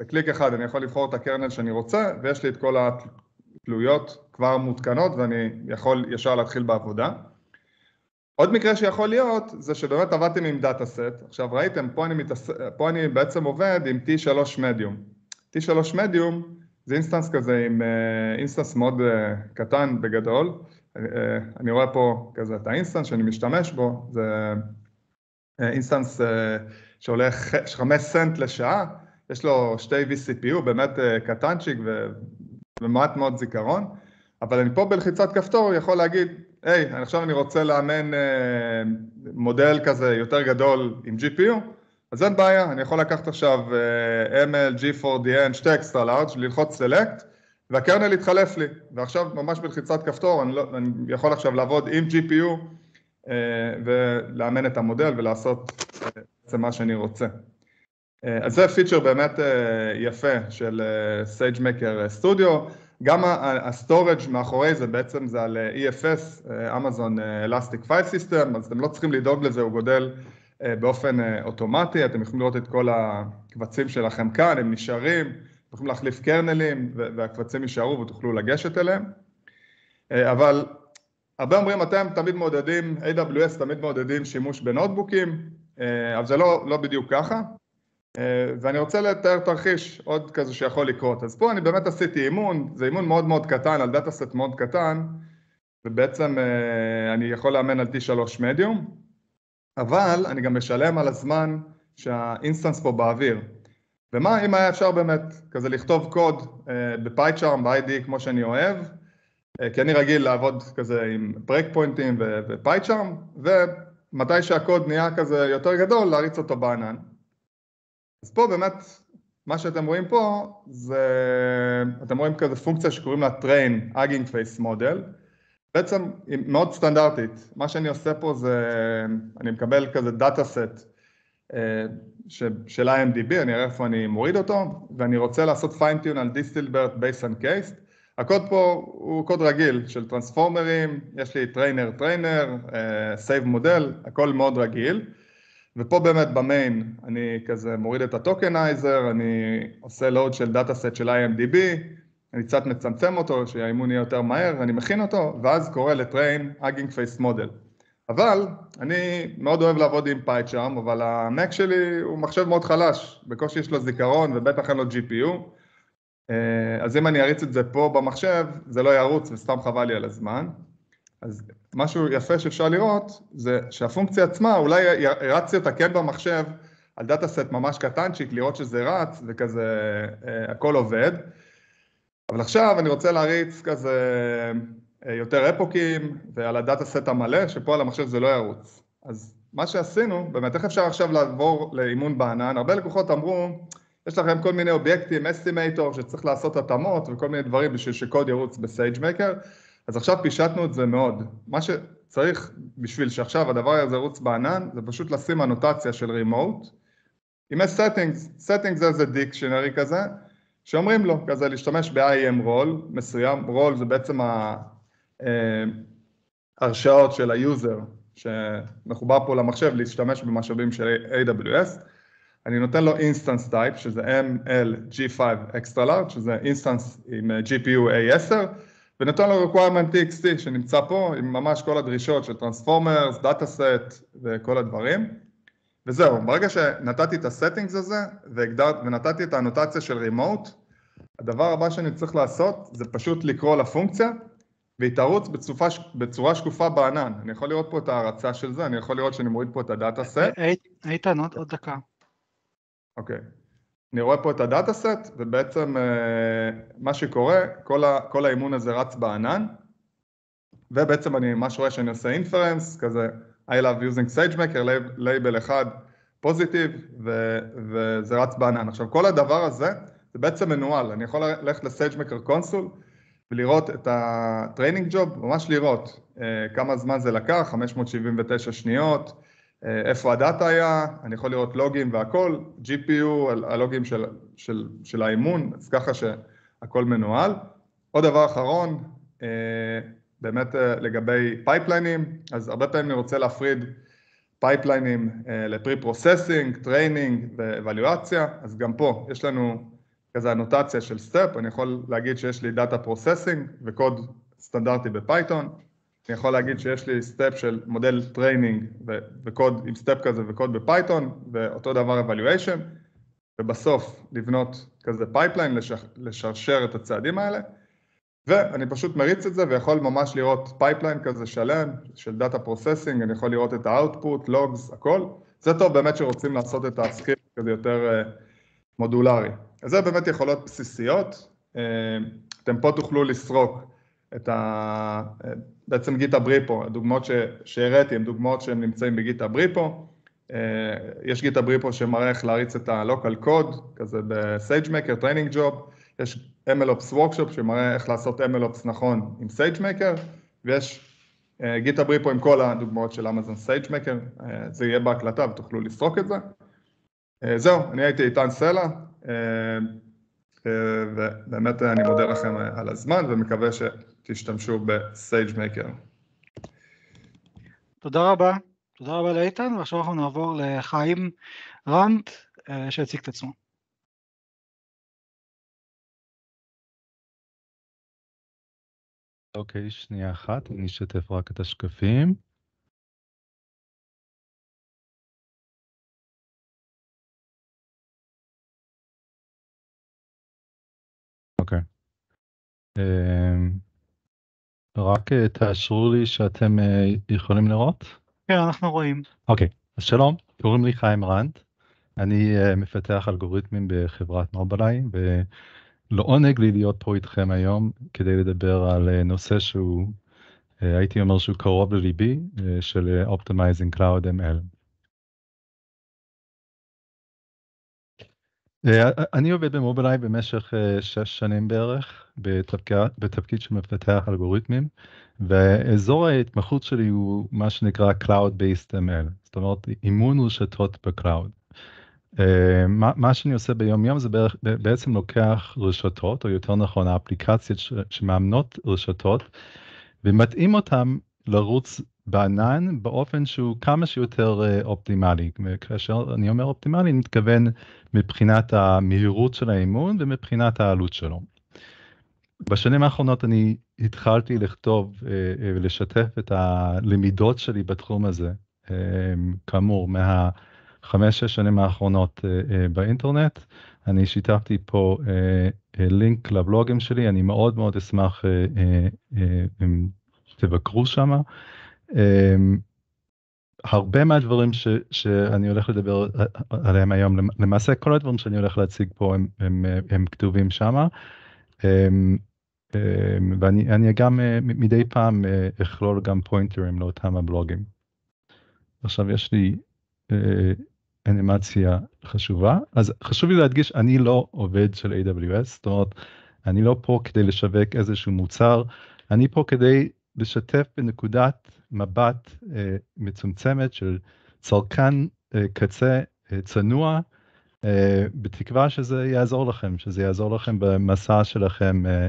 בקליק אחד אני יכול לבחור את הקרנל שאני רוצה, ויש לי את כל התלויות כבר מותקנות ואני יכול ישר להתחיל בעבודה. עוד מקרה שיכול להיות, זה שבאמת עבדתם עם דאטה סט. עכשיו ראיתם, פה אני, מתעס... פה אני בעצם עובד עם T3 מדיום. T3 מדיום זה אינסטנס כזה עם אה, אינסטנס מאוד אה, קטן בגדול, אה, אני רואה פה כזה את האינסטנס שאני משתמש בו, זה אינסטנס שעולה 5 סנט לשעה, יש לו שתי vCPU, באמת קטנצ'יק ומעט מאוד זיכרון, אבל אני פה בלחיצת כפתור יכול להגיד, היי, hey, עכשיו אני רוצה לאמן מודל כזה יותר גדול עם GPU, אז אין בעיה, אני יכול לקחת עכשיו uh, אה, ML, G4DN, שתי אקסטרה לארג', ללחוץ סלקט, והקרנל יתחלף לי, ועכשיו ממש בלחיצת כפתור אני, לא, אני יכול עכשיו לעבוד עם GPU uh, אה, ולאמן את המודל ולעשות בעצם אה, מה שאני רוצה. Uh, אז זה פיצ'ר באמת uh, יפה של SageMaker Studio, גם ה מאחורי זה בעצם זה על EFS, Amazon Elastic File System, אז אתם לא צריכים לדאוג לזה, הוא גודל uh, אה, באופן אה, אוטומטי, אתם יכולים לראות את כל הקבצים שלכם כאן, הם נשארים, אתם יכולים להחליף קרנלים והקבצים יישארו ותוכלו לגשת אליהם. אה, אבל הרבה אומרים, אתם תמיד מעודדים, AWS תמיד מעודדים שימוש בנוטבוקים, אבל זה לא, לא בדיוק ככה. ואני רוצה לתאר תרחיש עוד כזה שיכול לקרות. אז פה אני באמת עשיתי אימון, זה אימון מאוד מאוד קטן, על דאטה סט מאוד קטן, ובעצם אני יכול לאמן על T3 מדיום. אבל אני גם משלם על הזמן שהאינסטנס פה באוויר. ומה אם היה אפשר באמת כזה לכתוב קוד אה, בפייצ'ארם, ב-ID כמו שאני אוהב, אה, כי אני רגיל לעבוד כזה עם ברייק פוינטים ופייצ'ארם, ומתי שהקוד נהיה כזה יותר גדול, להריץ אותו בענן. אז פה באמת, מה שאתם רואים פה, זה, אתם רואים כזה פונקציה שקוראים לה train hugging face model, בעצם היא מאוד סטנדרטית. מה שאני עושה פה זה, אני מקבל כזה דאטה סט של IMDB, אני אראה איפה אני מוריד אותו, ואני רוצה לעשות פיינטיון על דיסטילברט בייס אנד קייסט. הקוד פה הוא קוד רגיל של טרנספורמרים, יש לי טריינר טריינר, סייב מודל, הכל מאוד רגיל. ופה באמת במיין אני כזה מוריד את הטוקנייזר, אני עושה לואוד של דאטה סט של IMDB, אני קצת מצמצם אותו, שהאימון יהיה יותר מהר, ואני מכין אותו, ואז קורא לטריין אגינג פייס מודל. אבל אני מאוד אוהב לעבוד עם פייצ'ארם, אבל המק שלי הוא מחשב מאוד חלש, בקושי יש לו זיכרון ובטח אין לו GPU, אה, אז אם אני אריץ את זה פה במחשב, זה לא ירוץ וסתם חבל לי על הזמן. אז משהו יפה שאפשר לראות, זה שהפונקציה עצמה, אולי הרצתי אותה כן במחשב, על דאטה סט ממש קטנצ'יק, לראות שזה רץ וכזה אה, הכל עובד, אבל עכשיו אני רוצה להריץ כזה אה, יותר אפוקים ועל הדאטה סט המלא, שפה על המחשב זה לא ירוץ. אז מה שעשינו, באמת, איך אפשר עכשיו לעבור לאימון בענן? הרבה לקוחות אמרו, יש לכם כל מיני אובייקטים, אסטימטור, שצריך לעשות התאמות וכל מיני דברים בשביל שקוד ירוץ בסייג'מקר, אז עכשיו פישטנו את זה מאוד. מה שצריך בשביל שעכשיו הדבר הזה ירוץ בענן, זה פשוט לשים אנוטציה של רימוט. אם יש סטינגס, סטינגס זה איזה דיקשנרי כזה, שאומרים לו, כזה להשתמש ב-IAM role מסוים, role זה בעצם ההרשאות אה, של היוזר שמחובר פה למחשב להשתמש במשאבים של AWS, אני נותן לו instance type שזה MLG5 extra large, שזה instance עם אה, GPU A10, ונותן לו requirement txt שנמצא פה עם ממש כל הדרישות של Transformers, דאטה סט וכל הדברים. וזהו, ברגע שנתתי את הסטינגס הזה והגדר, ונתתי את האנוטציה של רימוט, הדבר הבא שאני צריך לעשות זה פשוט לקרוא לפונקציה והיא תרוץ בצורה, בצורה שקופה בענן. אני יכול לראות פה את ההרצה של זה, אני יכול לראות שאני מוריד פה את הדאטה סט. אה, אה, איתן, עוד, עוד דקה. אוקיי. אני רואה פה את הדאטה סט, ובעצם אה, מה שקורה, כל, ה, כל האימון הזה רץ בענן, ובעצם אני ממש רואה שאני עושה אינפרנס, כזה I love using SageMaker, לייבל אחד פוזיטיב, ו, וזה רץ בענן. עכשיו, כל הדבר הזה, זה בעצם מנוהל, אני יכול ללכת ל-SageMaker קונסול ולראות את הטריינינג ג'וב, ממש לראות uh, כמה זמן זה לקח, 579 שניות, אה, איפה הדאטה היה, אני יכול לראות לוגים והכל, GPU, הלוגים של, של, של האימון, אז ככה שהכל מנוהל. עוד דבר אחרון, אה, באמת אה, לגבי פייפליינים, אז הרבה פעמים אני רוצה להפריד פייפליינים אה, לפרי-פרוססינג, טריינינג ואבליואציה, אז גם פה יש לנו כזה אנוטציה של סטפ, אני יכול להגיד שיש לי דאטה פרוססינג וקוד סטנדרטי בפייתון, אני יכול להגיד שיש לי סטפ של מודל טריינינג וקוד עם סטפ כזה וקוד בפייתון, ואותו דבר evaluation, ובסוף לבנות כזה פייפליין, לשרשר את הצעדים האלה. ואני פשוט מריץ את זה ויכול ממש לראות פייפליין כזה שלם של דאטה פרוססינג, אני יכול לראות את האאוטפוט, לוגס, הכל. זה טוב באמת שרוצים לעשות את הסקיפ כזה יותר אה, מודולרי. אז זה באמת יכולות בסיסיות. אה, אתם פה תוכלו לסרוק את ה... אה, בעצם גיטה בריפו, הדוגמאות שהראיתי הן דוגמאות שהן נמצאים בגיטה בריפו. יש גיטה בריפו שמראה איך להריץ את ה-local code, כזה בסייג'מקר, טריינינג ג'וב. יש MLOps Workshop שמראה איך לעשות MLOps נכון עם SageMaker, ויש גיטה uh, בריפו עם כל הדוגמאות של אמזון SageMaker, uh, זה יהיה בהקלטה ותוכלו לסרוק את זה. Uh, זהו, אני הייתי איתן סלע, uh, uh, ובאמת אני מודה לכם על הזמן ומקווה שתשתמשו ב-SageMaker. תודה רבה, תודה רבה לאיתן, ועכשיו אנחנו נעבור לחיים רנט uh, שיציג את עצמו. אוקיי, שנייה אחת, אני אשתף רק את השקפים. אוקיי. אמ, רק אה, תאשרו לי שאתם אה, יכולים לראות? כן, אנחנו רואים. אוקיי, אז שלום, קוראים לי חיים רנד, אני אה, מפתח אלגוריתמים בחברת נובליי, לעונג לא לי להיות פה איתכם היום כדי לדבר על אה, נושא שהוא, אה, הייתי אומר שהוא קרוב לליבי, אה, של Optimizing Cloud ML. אני עובד במובילאיי במשך שש שנים בערך, בתפקיד, בתפקיד שמפתח אלגוריתמים, ואזור ההתמחות שלי הוא מה שנקרא Cloud-Based ML, זאת אומרת אימון רשתות בקלאוד. אה, מה, שאני עושה ביום יום זה בערך, בעצם לוקח רשתות, או יותר נכון האפליקציות שמאמנות רשתות, ומתאים אותן לרוץ בענן באופן שהוא כמה שיותר אה, אופטימלי. כאשר אני אומר אופטימלי, אני מתכוון מבחינת המהירות של האימון ומבחינת העלות שלו. בשנים האחרונות אני התחלתי לכתוב אה, ולשתף את הלמידות שלי בתחום הזה, כאמור, מה... חמש-שש שנים האחרונות אה, אה, באינטרנט. אני שיתפתי פה אה, לינק לבלוגים שלי, אני מאוד מאוד אשמח אם תבקרו שם. אמ, הרבה מהדברים ש, שאני הולך לדבר עליהם היום, למעשה כל הדברים שאני הולך להציג פה הם, הם, הם כתובים שמה. אמ, אמ, ואני גם מדי פעם אכלול גם פוינטרים לאותם הבלוגים. עכשיו יש לי אנימציה חשובה אז חשוב לי להדגיש אני לא עובד של AWS זאת אומרת אני לא פה כדי לשווק איזשהו מוצר אני פה כדי לשתף בנקודת מבט אה, מצומצמת של צרכן אה, קצה אה, צנוע אה, בתקווה שזה יעזור לכם שזה יעזור לכם במסע שלכם אה,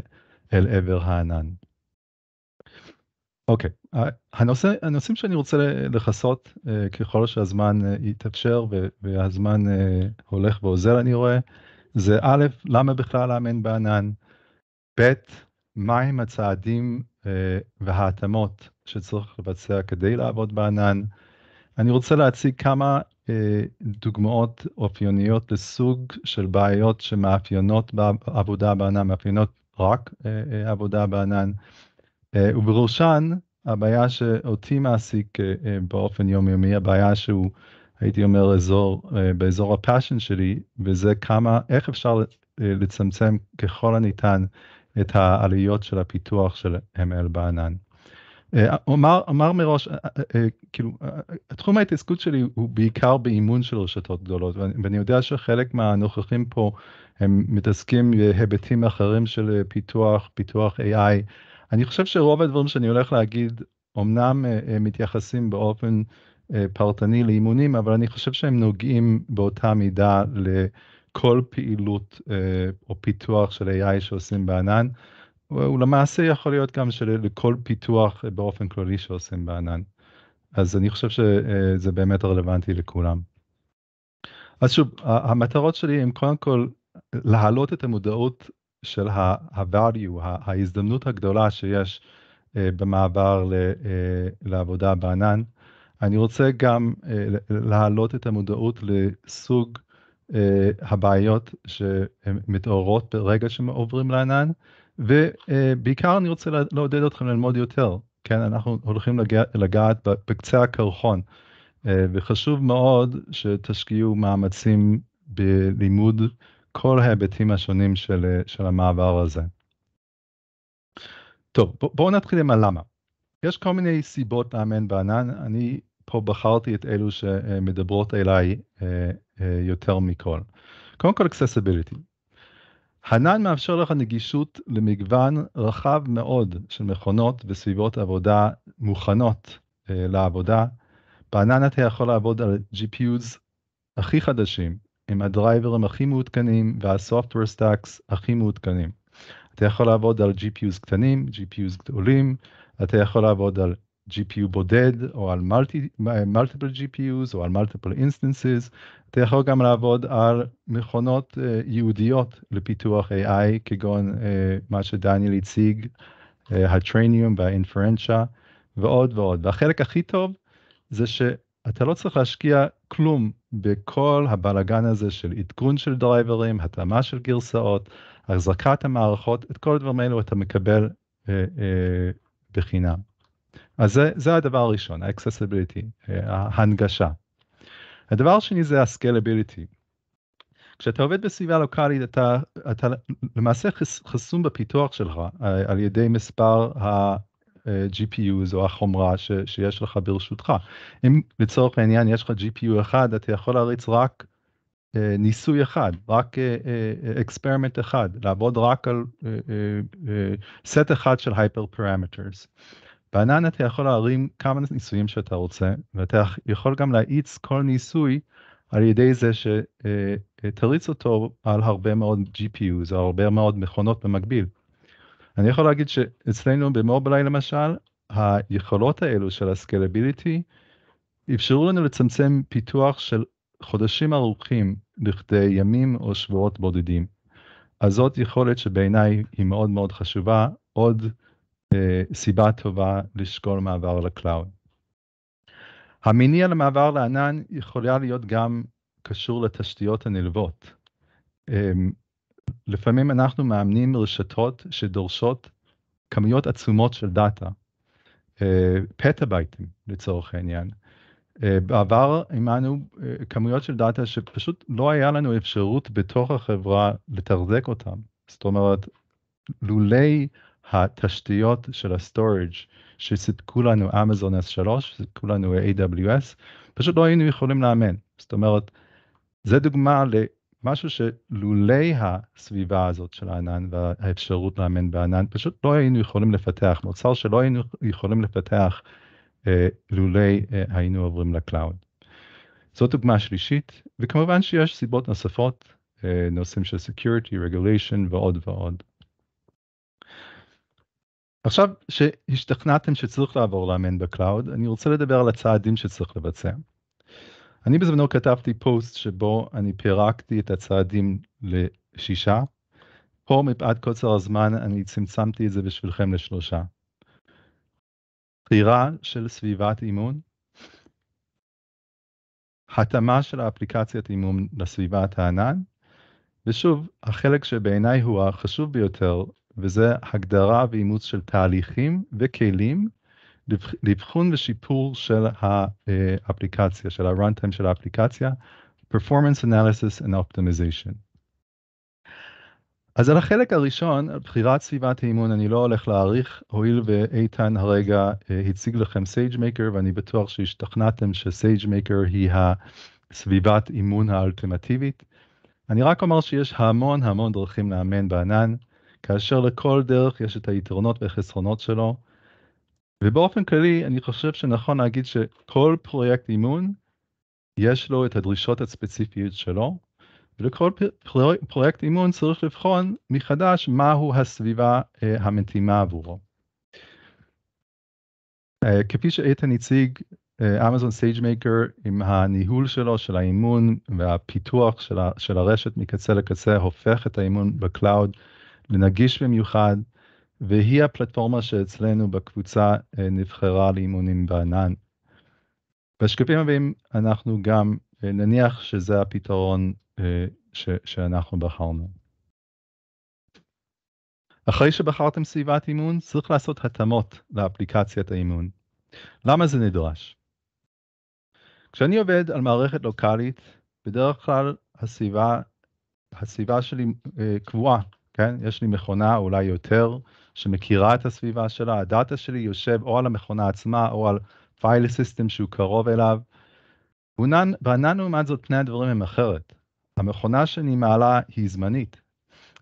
אל עבר הענן. אוקיי, הנושא, הנושאים שאני רוצה לכסות אה, ככל שהזמן אה, יתאפשר והזמן אה, הולך ועוזר אני רואה, זה א', למה בכלל לאמן בענן, ב', מהם הצעדים וההתאמות שצריך לבצע כדי לעבוד בענן. אני רוצה להציג כמה דוגמאות אופייניות לסוג של בעיות שמאפיינות בעבודה בענן, מאפיינות רק עבודה בענן. אה, ובראשן הבעיה שאותי מעסיק אה, אה, באופן יומיומי, הבעיה שהוא, הייתי אומר, אזור, באזור הפאשן שלי, וזה כמה, איך אפשר לצמצם ככל הניתן את העלויות של הפיתוח של ML בענן. אומר, אומר מראש, כאילו, תחום ההתעסקות שלי הוא בעיקר באימון של רשתות גדולות, ואני יודע שחלק מהנוכחים פה הם מתעסקים בהיבטים אחרים של פיתוח, פיתוח AI, אני חושב שרוב הדברים שאני הולך להגיד אמנם אה, אה, מתייחסים באופן אה, פרטני לאימונים, אבל אני חושב שהם נוגעים באותה מידה לכל פעילות או פיתוח של AI שעושים בענן. הוא למעשה יכול להיות גם שלכל פיתוח באופן כללי שעושים בענן. אז אני חושב שזה באמת רלוונטי לכולם. אז שוב, המטרות שלי הם קודם כל להעלות את המודעות של ה-value, ההזדמנות הגדולה שיש אה, במעבר אה, לעבודה בענן. אני רוצה גם אה, להעלות את המודעות לסוג הבעיות שמתעוררות ברגע שעוברים לענן, ובעיקר אני רוצה לעודד אתכם ללמוד יותר, כן, אנחנו הולכים לגע, לגעת בקצה הקרחון, וחשוב מאוד שתשקיעו מאמצים בלימוד כל ההיבטים השונים של, אה, של המעבר הזה. טוב, בואו נתחיל עם הלמה. יש כל מיני סיבות לאמן בענן, אני פה בחרתי את אלו שמדברות אליי אה, אה, יותר מכל. קודם כל accessibility. הנן מאפשר לך נגישות למגוון רחב מאוד של מכונות וסביבות עבודה מוכנות לעבודה. בענן אתה יכול לעבוד על GPUs הכי חדשים, עם הדרייברים הכי מעודכנים וה-software stacks הכי מעודכנים. אתה יכול לעבוד על GPUs קטנים, GPUs גדולים, אתה יכול לעבוד על GPU בודד או על multi, multiple GPUs או על multiple instances. אתה יכול גם לעבוד על מכונות uh, ייעודיות לפיתוח AI כגון uh, מה שדניאל הציג, uh, אה, הטרניום והאינפרנצ'ה ועוד ועוד. והחלק הכי טוב זה שאתה לא צריך להשקיע כלום בכל הבלגן הזה של עדכון של דרייברים, התאמה של גרסאות, החזקת המערכות, את כל הדברים האלו אתה מקבל אה, אה, בחינם. אז זה, זה הדבר הראשון, ה-accessibility, אה, ההנגשה. הדבר השני זה ה-scalability. כשאתה עובד בסביבה לוקאלית אתה, אתה למעשה חס, חסום בפיתוח שלך אה, על ידי מספר ה-GPUs או החומרה ש, שיש לך ברשותך. אם לצורך העניין יש לך GPU אחד, אתה יכול להריץ רק uh, ניסוי אחד, רק אקספרימנט uh, uh, אחד, לעבוד רק על סט uh, uh, uh, אחד של הייפר פרמטרס. בענן אתה יכול להרים כמה ניסויים שאתה רוצה, ואתה יכול גם להאיץ כל ניסוי על ידי זה שתריץ אה, אה, אותו על הרבה מאוד GPUs, על הרבה מאוד מכונות במקביל. אני יכול להגיד שאצלנו במובילאיי למשל, היכולות האלו של הסקלביליטי אפשרו לנו לצמצם פיתוח של חודשים ארוכים לכדי ימים או שבועות בודדים. אז זאת יכולת שבעיניי היא מאוד מאוד חשובה, עוד אה, סיבה טובה לשקול מעבר לקלאוד. המניע למעבר לענן יכולה להיות גם קשור לתשתיות הנלוות. אמ, לפעמים אנחנו מאמנים רשתות שדורשות כמויות עצומות של דאטה, אה, פטאבייטים לצורך העניין. אה, בעבר אימנו אה, כמויות של דאטה שפשוט לא היה לנו אפשרות בתוך החברה לתחזק אותם. זאת אומרת, לולי התשתיות של ה-storage שסיפקו לנו Amazon S3, סיפקו לנו AWS, פשוט לא היינו יכולים לאמן. זאת אומרת, זה דוגמה משהו שלולי הסביבה הזאת של הענן והאפשרות לאמן בענן, פשוט לא היינו יכולים לפתח, מוצר שלא היינו יכולים לפתח אה, לולי אה, היינו עוברים לקלאוד. זאת דוגמה שלישית, וכמובן שיש סיבות נוספות, אה, נושאים של security, regulation ועוד ועוד. עכשיו שהשתכנעתם שצריך לעבור לאמן בקלאוד, אני רוצה לדבר על הצעדים שצריך לבצע. אני בזמנו כתבתי פוסט שבו אני פירקתי את הצעדים לשישה. פה מפאת קוצר הזמן אני צמצמתי את זה בשבילכם לשלושה. בחירה של סביבת אימון, התאמה של האפליקציית אימון לסביבת הענן, ושוב, החלק שבעיניי הוא החשוב ביותר, וזה הגדרה ואימוץ של תהליכים וכלים לבחון ושיפור של האפליקציה, אה, של ה-runtime של האפליקציה, Performance Analysis and Optimization. אז על החלק הראשון, על בחירת סביבת האימון, אני לא הולך להעריך, הואיל ואיתן הרגע אה, הציג לכם SageMaker, ואני בטוח שהשתכנעתם ש-SageMaker היא הסביבת אימון האלטימטיבית. אני רק אומר שיש המון המון דרכים לאמן בענן, כאשר לכל דרך יש את היתרונות והחסרונות שלו, ובאופן כללי אני חושב שנכון להגיד שכל פרויקט אימון יש לו את הדרישות הספציפיות שלו, ולכל פרויקט אימון צריך לבחון מחדש מהו הסביבה אה, המתאימה עבורו. אה, כפי שאיתן הציג, אמזון סייג' מייקר עם הניהול שלו של האימון והפיתוח של הרשת מקצה לקצה הופך את האימון בקלאוד לנגיש במיוחד והיא הפלטפורמה שאצלנו בקבוצה אה, נבחרה לאימונים בענן. בשקפים הבאים אנחנו גם אה, נניח שזה הפתרון אה, ש, שאנחנו בחרנו. אחרי שבחרתם סביבת אימון, צריך לעשות התאמות לאפליקציית האימון. למה זה נדרש? כשאני עובד על מערכת לוקאלית, בדרך כלל הסביבה, הסביבה שלי קבועה, כן? יש לי מכונה אולי יותר, שמכירה את הסביבה שלה, הדאטה שלי יושב או על המכונה עצמה או על פייל סיסטם שהוא קרוב אליו. בענן לעומת זאת פני הדברים הם אחרת. המכונה שאני מעלה היא זמנית.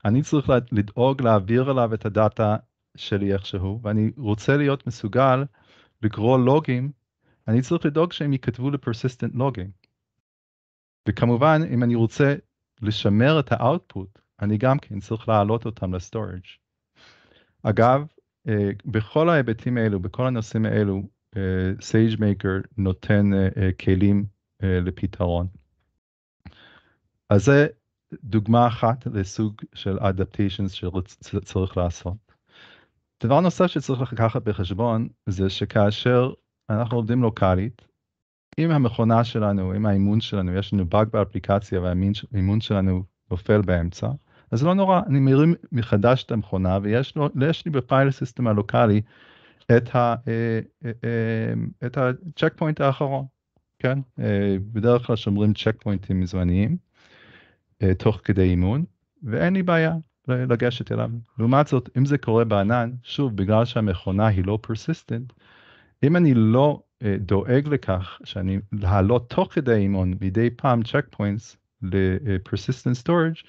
אני צריך לדאוג להעביר אליו את הדאטה שלי איכשהו, ואני רוצה להיות מסוגל לקרוא לוגים, אני צריך לדאוג שהם ייכתבו ל-persistent לוגים. וכמובן, אם אני רוצה לשמר את האוטפוט, אני גם כן צריך להעלות אותם לסטורג'. אגב, אה, בכל ההיבטים האלו, בכל הנושאים האלו, סייג' אה, מייקר נותן אה, כלים לפתרון. אז זה דוגמה אחת לסוג של אדפטיישן שצריך לעשות. דבר נוסף שצריך לקחת בחשבון זה שכאשר אנחנו עובדים לוקאלית, אם המכונה שלנו, אם האימון שלנו, יש לנו באג באפליקציה והאימון שלנו נופל באמצע, אז לא נורא, אני מרים מחדש את המכונה ויש לו, לי בפייל סיסטם הלוקאלי את, ה, אה, אה, אה, את הצ'ק פוינט האחרון, כן? בדרך כלל שומרים צ'ק פוינטים זמניים תוך כדי אימון, ואין לי בעיה לגשת אליו. לעומת זאת, אם זה קורה בענן, שוב, בגלל שהמכונה היא לא פרסיסטנט, אם אני לא דואג לכך שאני להעלות תוך כדי אימון מדי פעם צ'ק פוינטס ל-persistent storage,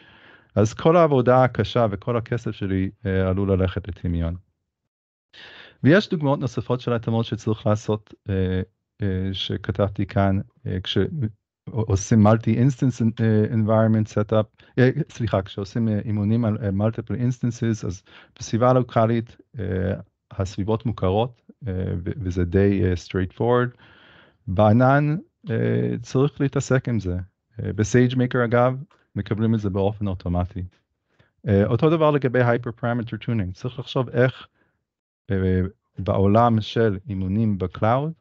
אז כל העבודה הקשה וכל הכסף שלי אה, עלול ללכת לטמיון. ויש דוגמאות נוספות של התאמות שצריך לעשות אה, אה, שכתבתי כאן אה, כש... עושים מולטי אינסטנס אינביירמנט סטאפ, סליחה, כשעושים אה, אימונים על אה, multiple instances, אז בסביבה לוקאלית אה, הסביבות מוכרות uh, וזה די straight פורד. בענן uh, צריך להתעסק עם זה. בסייג' מייקר אגב, מקבלים את זה באופן אוטומטי. אה, אותו דבר לגבי הייפר פרמטר טונינג, צריך לחשוב איך אה, בעולם של אימונים בקלאוד,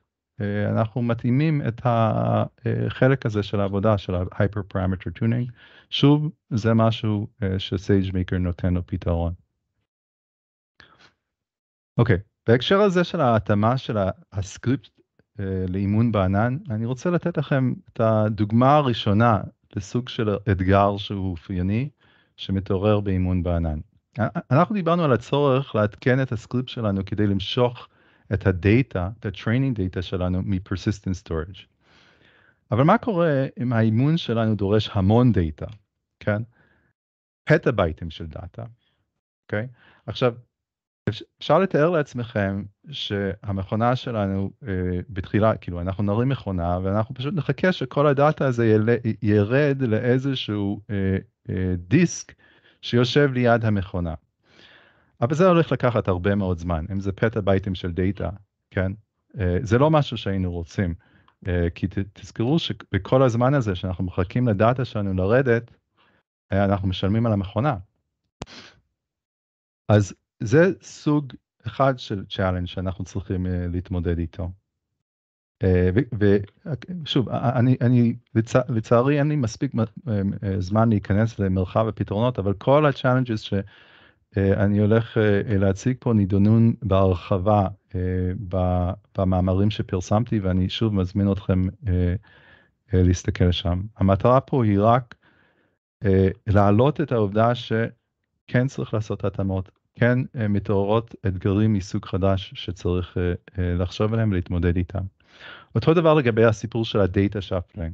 אה, אנחנו מתאימים את החלק הזה של העבודה של ההיפר-פרמטר טונינג. שוב, זה משהו שסייג' מייקר נותן לו פתרון. אוקיי, okay. בהקשר הזה של ההתאמה של הסקריפט לאימון בענן, אני רוצה לתת לכם את הדוגמה הראשונה לסוג של אתגר שהוא אופייני, שמתעורר באימון בענן. אנחנו דיברנו על הצורך לעדכן את הסקריפט שלנו כדי למשוך את הדאטה, את ה-training data שלנו מ-persistent storage. אבל מה קורה אם האימון שלנו דורש המון דאטה, כן? פטאבייטים של דאטה, אוקיי? Okay? עכשיו, אפשר לתאר לעצמכם שהמכונה שלנו אה, בתחילה, כאילו אנחנו נרים מכונה ואנחנו פשוט נחכה שכל הדאטה הזה יל, ירד לאיזשהו אה, אה, דיסק שיושב ליד המכונה. אבל זה הולך לקחת הרבה מאוד זמן, אם זה פטאבייטים של דאטה, כן? אה, זה לא משהו שהיינו רוצים, אה, כי ת, תזכרו שבכל הזמן הזה שאנחנו מחכים לדאטה שלנו לרדת, אה, אנחנו משלמים על המכונה. אז זה סוג אחד של צ'אלנג' שאנחנו צריכים אה, להתמודד איתו. אה, ושוב, אה, אני, אני, לצע, לצערי אין לי מספיק זמן להיכנס למרחב הפתרונות, אבל כל הצ'אלנג'ס שאני הולך להציג פה נידונון בהרחבה במאמרים שפרסמתי, ואני שוב מזמין אתכם להסתכל שם. המטרה פה היא רק להעלות את העובדה שכן צריך לעשות התאמות, כן אה, מתעוררות אתגרים מסוג חדש שצריך אה, אה, לחשוב עליהם ולהתמודד איתם. אותו דבר לגבי הסיפור של הדאטה שפלינג,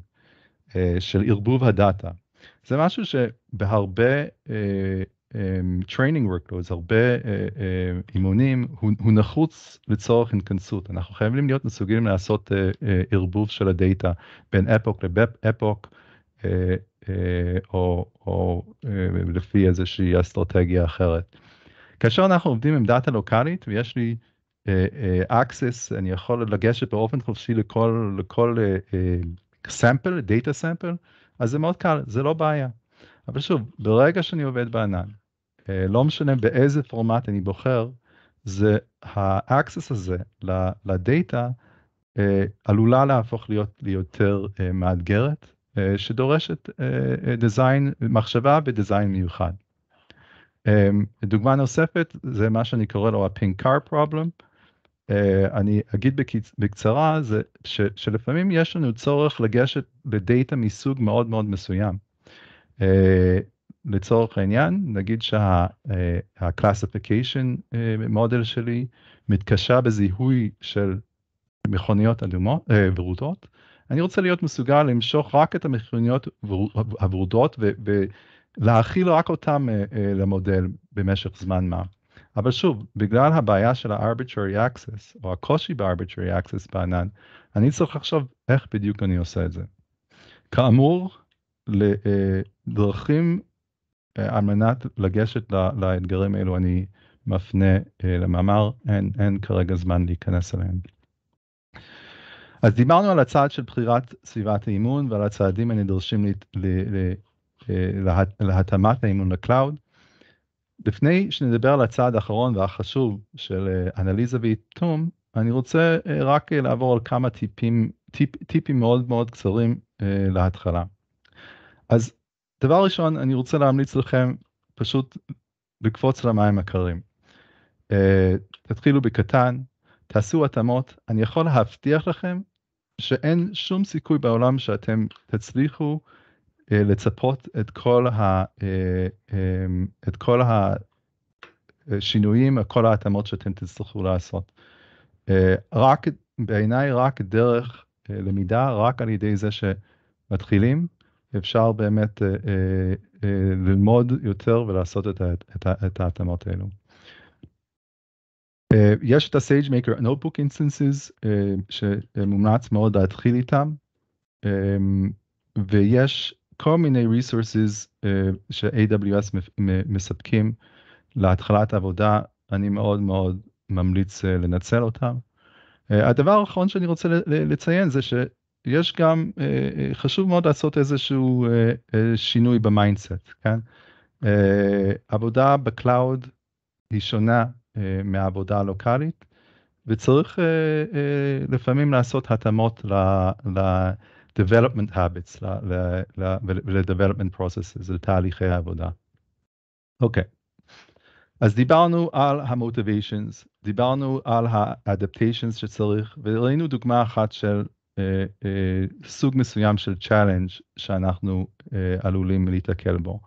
של ערבוב הדאטה. זה משהו שבהרבה טריינינג אמ, workloads, הרבה אימונים, הוא נחוץ לצורך התכנסות. אנחנו חייבים להיות מסוגלים לעשות ערבוב של הדאטה בין אפוק לאפוק. או, או לפי איזושהי אסטרטגיה אחרת. כאשר אנחנו עובדים עם דאטה לוקאלית ויש לי uh, uh, access, אני יכול לגשת באופן חופשי לכל, לכל uh, sample, data sample, אז זה מאוד קל, זה לא בעיה. אבל שוב, ברגע שאני עובד בענן, uh, לא משנה באיזה פורמט אני בוחר, זה ה-access הזה לדאטה uh, עלולה להפוך להיות ליותר מאתגרת, uh, שדורשת uh, design, מחשבה ודיזיין מיוחד. אמ, דוגמה נוספת זה מה שאני קורא לו ה-pink car problem. אני אגיד בקצרה זה ש, שלפעמים יש לנו צורך לגשת לדאטה מסוג מאוד מאוד מסוים. אה, לצורך העניין נגיד שה-classification אה, מודל אה, שלי מתקשה בזיהוי של מכוניות אדומות ורודות. אני רוצה להיות מסוגל למשוך רק את המכוניות הוורודות להכיל רק אותם אה, אה, למודל במשך זמן מה. אבל שוב, בגלל הבעיה של ה-arbitrary access, או הקושי ב-arbitrary access בענן, אני צריך לחשוב איך בדיוק אני עושה את זה. כאמור, לדרכים אה, על מנת לגשת לאתגרים האלו אני מפנה למאמר, אין, אין כרגע זמן להיכנס אליהם. אז דיברנו על הצעד של בחירת סביבת האימון ועל הצעדים הנדרשים אה, להתאמת האימון לקלאוד. לפני שנדבר על הצעד האחרון והחשוב של אה, אנליזה ואיתום, אני רוצה אה, רק לעבור על כמה טיפים, טיפ, טיפים מאוד מאוד קצרים להתחלה. אז דבר ראשון, אני רוצה להמליץ לכם פשוט לקפוץ למים הקרים. תתחילו בקטן, תעשו התאמות, אני יכול להבטיח לכם שאין שום סיכוי בעולם שאתם תצליחו אה, לצפות את כל, ה, אה, אמ, את כל השינויים, אה, כל ההתאמות שאתם תצטרכו לעשות. רק, בעיניי רק דרך למידה, רק על ידי זה שמתחילים, אפשר באמת ללמוד יותר ולעשות את ההתאמות האלו. יש את ה-SageMaker Notebook Instances שמומלץ מאוד להתחיל איתם, אמ, ויש כל מיני resources אה, ש-AWS מספקים להתחלת עבודה, אני מאוד מאוד ממליץ uh, לנצל אותם. Uh, הדבר האחרון שאני רוצה לציין זה שיש גם, uh, חשוב מאוד לעשות איזשהו uh, uh, שינוי במיינדסט, כן? Uh, עבודה בקלאוד היא שונה uh, מהעבודה הלוקאלית, וצריך uh, uh, לפעמים לעשות התאמות ל... ל ל-Development Habits, ול-Development Processes, לתהליכי העבודה. אוקיי, okay. אז דיברנו על המוטיביישנס, דיברנו על האדפטיישנס שצריך, וראינו דוגמה אחת של אה, אה, סוג מסוים של צ'אלנג' שאנחנו אה, עלולים להתקל בו.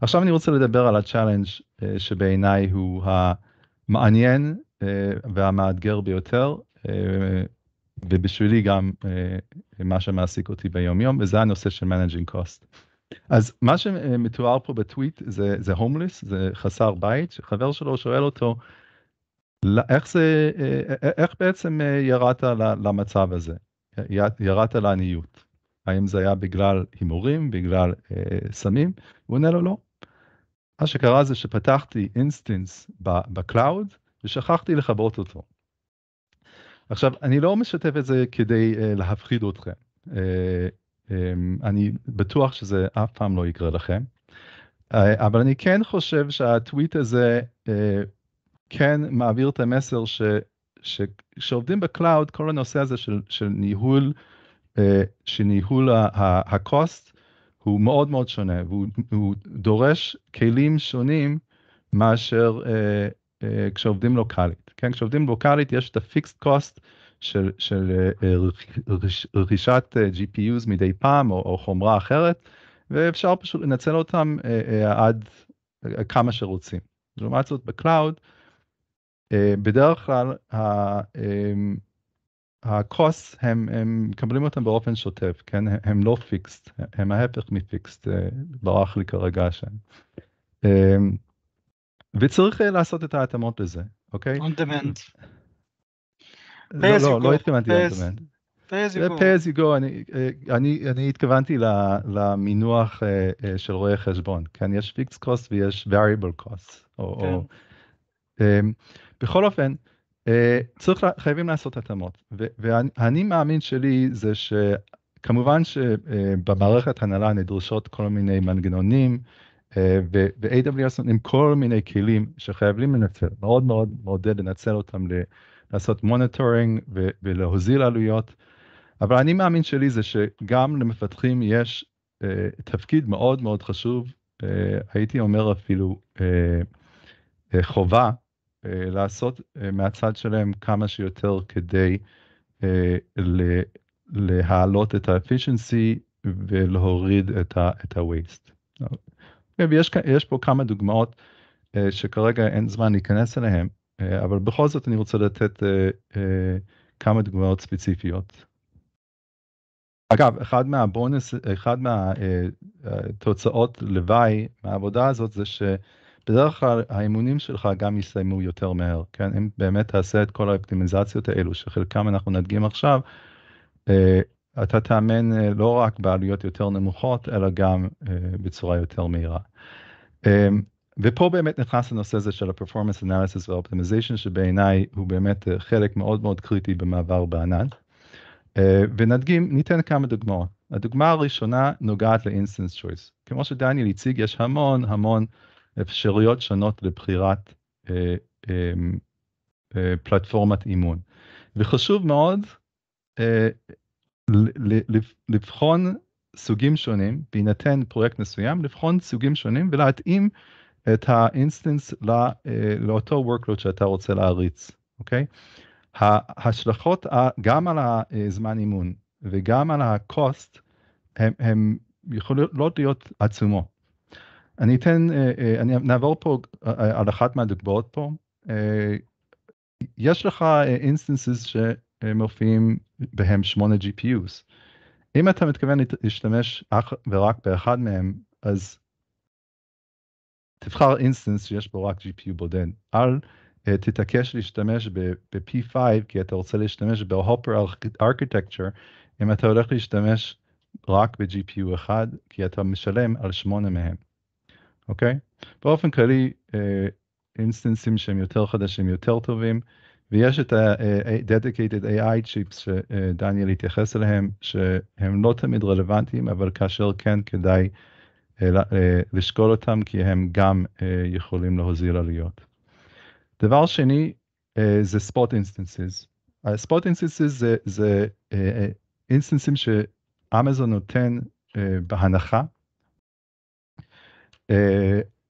עכשיו אני רוצה לדבר על הצ'אלנג' אה, שבעיניי הוא המעניין אה, והמאתגר ביותר אה, ובשבילי גם אה, מה שמעסיק אותי ביום-יום, וזה הנושא של managing cost. אז מה שמתואר פה בטוויט זה, זה הומלס, זה חסר בית, חבר שלו שואל אותו, איך, זה, אה, איך בעצם אה, ירדת למצב הזה? ירדת לעניות. האם זה היה בגלל הימורים, בגלל אה, סמים? הוא עונה לו לא. מה שקרה זה שפתחתי אינסטנס בקלאוד ושכחתי לכבות אותו. עכשיו, אני לא משתף את זה כדי uh, להפחיד אתכם. Uh, um, אני בטוח שזה אף פעם לא יקרה לכם. Uh, אבל אני כן חושב שהטוויט הזה uh, כן מעביר את המסר ש, ש, שעובדים בקלאוד, כל הנושא הזה של, של ניהול, uh, שניהול ה-cost הוא מאוד מאוד שונה, והוא דורש כלים שונים מאשר uh, אה, כשעובדים לוקאלית. כן, כשעובדים לוקאלית יש את ה-fixed cost של, של אה, אה, רכישת GPUs מדי פעם או, או חומרה אחרת, ואפשר פשוט לנצל אותם עד כמה שרוצים. לעומת זאת בקלאוד, בדרך כלל אמ, ה-costs הם, הם מקבלים אותם באופן שוטף, כן? הם לא פיקסט, הם ההפך מפיקסט, fixed ברח לי כרגע השם. אמ, וצריך אה, לעשות את ההתאמות לזה, אוקיי? On demand. Mm. לא, לא, לא התכוונתי on demand. pay as you go. אני, התכוונתי למינוח אה, אה, של רואי חשבון, כן, יש fixed cost ויש variable cost. כן. אמ, בכל אופן, צריך, חייבים לעשות התאמות, ואני מאמין שלי זה שכמובן שבמערכת הנהלה נדרשות כל מיני מנגנונים, אה, ו-AWS נותנים כל מיני כלים שחייבים לנצל, מאוד מאוד מעודד לנצל אותם ל- לעשות מוניטורינג ו- ולהוזיל עלויות. אבל אני מאמין שלי זה שגם למפתחים יש uh, תפקיד מאוד מאוד חשוב, uh, הייתי אומר אפילו uh, uh, חובה uh, לעשות uh, מהצד שלהם כמה שיותר כדי uh, ל- להעלות את ה-efficiency ולהוריד את ה-waste. כן, ויש יש פה כמה דוגמאות אה, שכרגע אין זמן להיכנס אליהן, אה, אבל בכל זאת אני רוצה לתת אה, כמה דוגמאות ספציפיות. אגב, אחד מהבונוס, אחד מהתוצאות לוואי מהעבודה הזאת זה שבדרך כלל האימונים שלך גם יסיימו יותר מהר, כן? אם באמת תעשה את כל האופטימיזציות האלו, שחלקם אנחנו נדגים עכשיו, אתה תאמן אה, לא רק בעלויות יותר נמוכות, אלא גם אה, בצורה יותר מהירה. אה, ופה באמת נכנס לנושא הזה של ה-performance analysis וה-optimization, שבעיניי הוא באמת חלק מאוד מאוד קריטי במעבר בענן. ונדגים, ניתן כמה דוגמאות. הדוגמה הראשונה נוגעת ל-instance choice. כמו שדניאל הציג, יש המון המון אפשרויות שונות לבחירת פלטפורמת אימון. וחשוב מאוד לבחון סוגים שונים, בהינתן פרויקט מסוים, לבחון סוגים שונים ולהתאים את האינסטנס לא, אה, לאותו workload שאתה רוצה להריץ, אוקיי? ההשלכות גם על הזמן אימון וגם על ה-cost, הם, הם יכולות להיות עצומות. אני אתן, אה, אה, אני נעבור פה על אחת מהדוגמאות פה. יש לך אינסטנסס מופיעים בהם 8 GPUs. אם אתה מתכוון להשתמש אך ורק באחד מהם, אז תבחר אינסטנס שיש בו רק GPU בודד. אל אה, תתעקש להשתמש ב-P5 כי אתה רוצה להשתמש בהופר ארכיטקצ'ר, אם אתה הולך להשתמש רק ב-GPU אחד, כי אתה משלם על שמונה מהם, אוקיי? באופן כללי, אינסטנסים אה, שהם יותר חדשים יותר טובים. ויש את ה-dedicated אה, אה, AI צ'יפס שדניאל התייחס אליהם, שהם לא תמיד רלוונטיים, אבל כאשר כן כדאי אה, לשקול אותם, כי הם גם יכולים להוזיל עלויות. דבר שני, זה spot instances. spot instances זה, זה אינסטנסים שאמזון נותן בהנחה,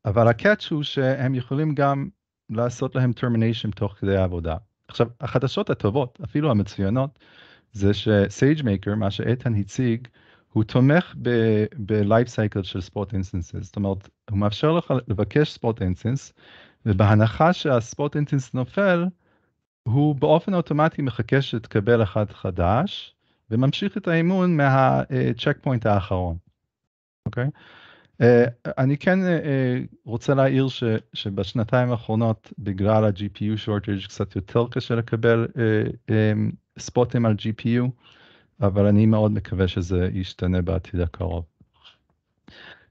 אבל הקאץ' הוא שהם יכולים גם לעשות להם termination תוך כדי העבודה. עכשיו, החדשות הטובות, אפילו המצוינות, זה שסייג'מייקר, מה שאיתן הציג, הוא תומך ב-life cycle של ספורט אינסטנסס, זאת אומרת, הוא מאפשר לך לבקש ספורט אינסטנס, ובהנחה שהספורט אינסטנס נופל, הוא באופן אוטומטי מחכה שתקבל אחד חדש, וממשיך את האימון מה-checkpoint אה, האחרון, אוקיי? Okay? Uh, אני כן uh, uh, רוצה להעיר ש, שבשנתיים האחרונות בגלל ה-GPU shortage קצת יותר קשה לקבל ספוטים על GPU, אבל אני מאוד מקווה שזה ישתנה בעתיד הקרוב.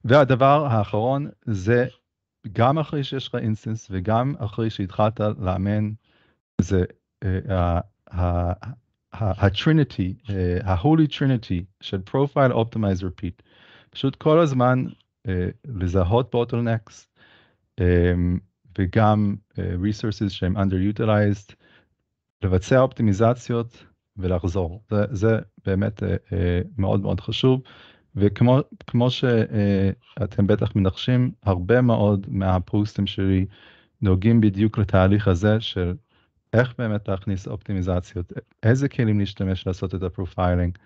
והדבר האחרון זה גם אחרי שיש לך אינסטנס וגם אחרי שהתחלת לאמן, זה ה-Trinity, uh, ה-Holy Trinity של Profile Optimizer Repeat. פשוט כל הזמן אה, לזהות בוטלנקס אה, וגם אה, resources שהם underutilized, לבצע אופטימיזציות ולחזור. זה, זה באמת מאוד מאוד חשוב. וכמו שאתם בטח מנחשים, הרבה מאוד מהפוסטים שלי נוגעים בדיוק לתהליך הזה של איך באמת להכניס אופטימיזציות, איזה כלים להשתמש לעשות את הפרופיילינג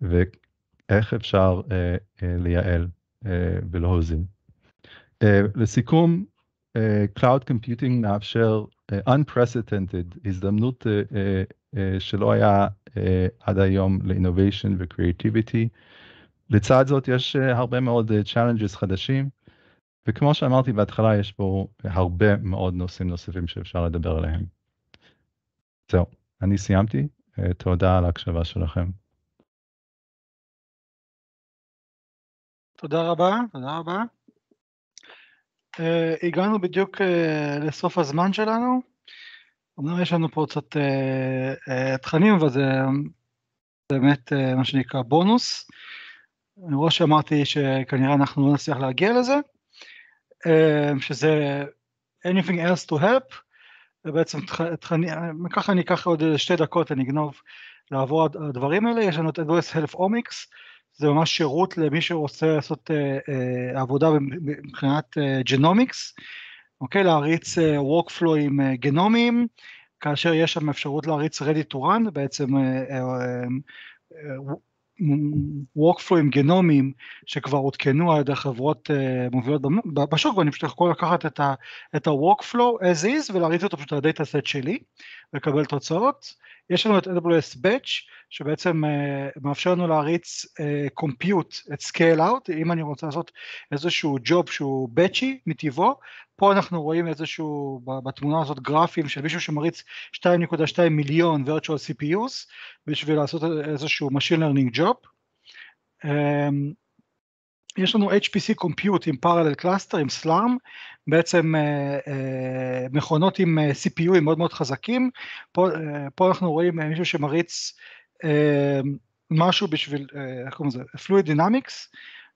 ואיך אפשר אה, אה, לייעל. אה, ולא הוזים. אה, לסיכום, אה, Cloud Computing מאפשר unprecedented הזדמנות שלא היה עד היום ל-Innovation ו-Creativity. לצד זאת יש הרבה מאוד challenges חדשים, וכמו שאמרתי בהתחלה, יש פה הרבה מאוד נושאים נוספים שאפשר לדבר עליהם. זהו, אני סיימתי, תודה על ההקשבה שלכם. תודה רבה, תודה רבה. Uh, הגענו בדיוק uh, לסוף הזמן שלנו. אמנם יש לנו פה קצת uh, uh, תכנים, אבל זה באמת uh, מה שנקרא בונוס. אני רואה שאמרתי שכנראה אנחנו לא נצליח להגיע לזה, uh, שזה anything else to help, ובעצם תכנים, ככה אני אקח עוד שתי דקות, אני אגנוב לעבור הדברים האלה, יש לנו את advice health omics, זה ממש שירות למי שרוצה לעשות uh, עבודה מבחינת ג'נומיקס, אה, uh, אוקיי? להריץ uh, workflowים uh, גנומיים, כאשר יש שם אפשרות להריץ Ready to Run, בעצם workflowים גנומיים שכבר עודכנו על ידי חברות מובילות בשוק, ואני פשוט יכול לקחת את ה-workflow as is ולהריץ אותו פשוט על לדאטה סט שלי. לקבל תוצאות. יש לנו את AWS Batch, שבעצם uh, מאפשר לנו להריץ uh, compute את scale out, אם אני רוצה לעשות איזשהו ג'וב שהוא batchy מטבעו, פה אנחנו רואים איזשהו, בתמונה הזאת גרפים של מישהו שמריץ 2.2 מיליון virtual CPUs, בשביל לעשות איזשהו machine learning job. Um, יש לנו HPC Compute עם Parallel Cluster, עם SLARM, בעצם אה, אה, מכונות עם אה, CPU מאוד מאוד חזקים, פה, פה אנחנו רואים מישהו שמריץ משהו בשביל, איך קוראים לזה, Fluid Dynamics,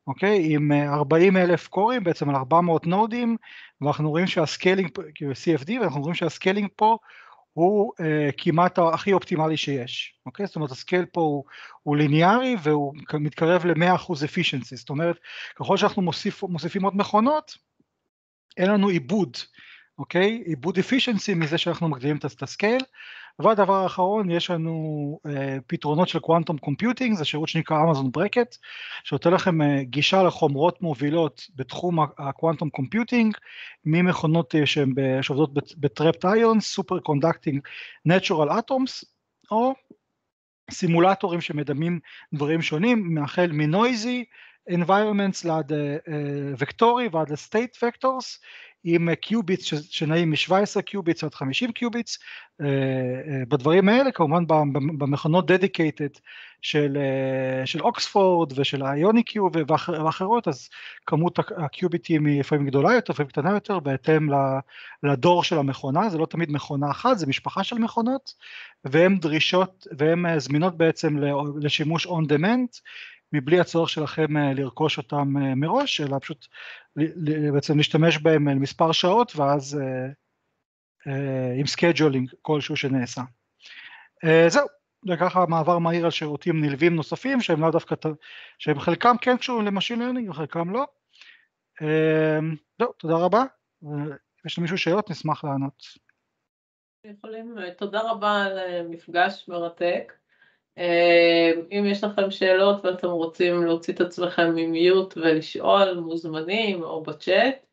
אוקיי? עם 40 אלף קורים, בעצם על 400 נודים, ואנחנו רואים שהסקיילינג, כאילו CFD, ואנחנו רואים שהסקיילינג פה הוא uh, כמעט הכי אופטימלי שיש, אוקיי? זאת אומרת הסקייל פה הוא, הוא ליניארי והוא מתקרב ל-100% efficiency, זאת אומרת ככל שאנחנו מוסיף, מוסיפים עוד מכונות, אין לנו עיבוד, אוקיי? עיבוד efficiency מזה שאנחנו מגדילים את הסקייל, והדבר האחרון, יש לנו uh, פתרונות של קוואנטום קומפיוטינג, זה שירות שנקרא אמזון ברקט, שנותן לכם uh, גישה לחומרות מובילות בתחום הקוואנטום קומפיוטינג, ממכונות uh, שהן שעובדות בטראפט איון, סופר קונדקטינג, נטורל אטומס, או סימולטורים שמדמים דברים שונים, מאחל מנויזי, environments לעד וקטורי ועד לסטייט וקטורס עם קיוביטס שנעים מ-17 קיוביטס עד 50 קיוביטס, אה, אה, בדברים האלה כמובן במכונות דדיקייטד של, אה, של אוקספורד ושל איוניקיו ואחרות, אז כמות הקיוביטים היא לפעמים גדולה יותר, לפעמים קטנה יותר, בהתאם לדור של המכונה, זה לא תמיד מכונה אחת, זה משפחה של מכונות, והן דרישות, והן זמינות בעצם לשימוש on demand. מבלי הצורך שלכם אה, לרכוש אותם אה, מראש, אלא פשוט בעצם להשתמש בהם אה, למספר שעות ואז עם סקייג'ולינג כלשהו שנעשה. זהו, זה ככה מעבר מהיר על שירותים נלווים נוספים שהם לאו דווקא, שהם חלקם כן קשורים למשין לרנינג וחלקם לא. זהו, תודה רבה. יש למישהו שאלות? נשמח לענות. יכולים, תודה רבה על מפגש מרתק. אמ, אם יש לכם שאלות ואתם רוצים להוציא את עצמכם ממיוט ולשאול, מוזמנים או בצ'אט.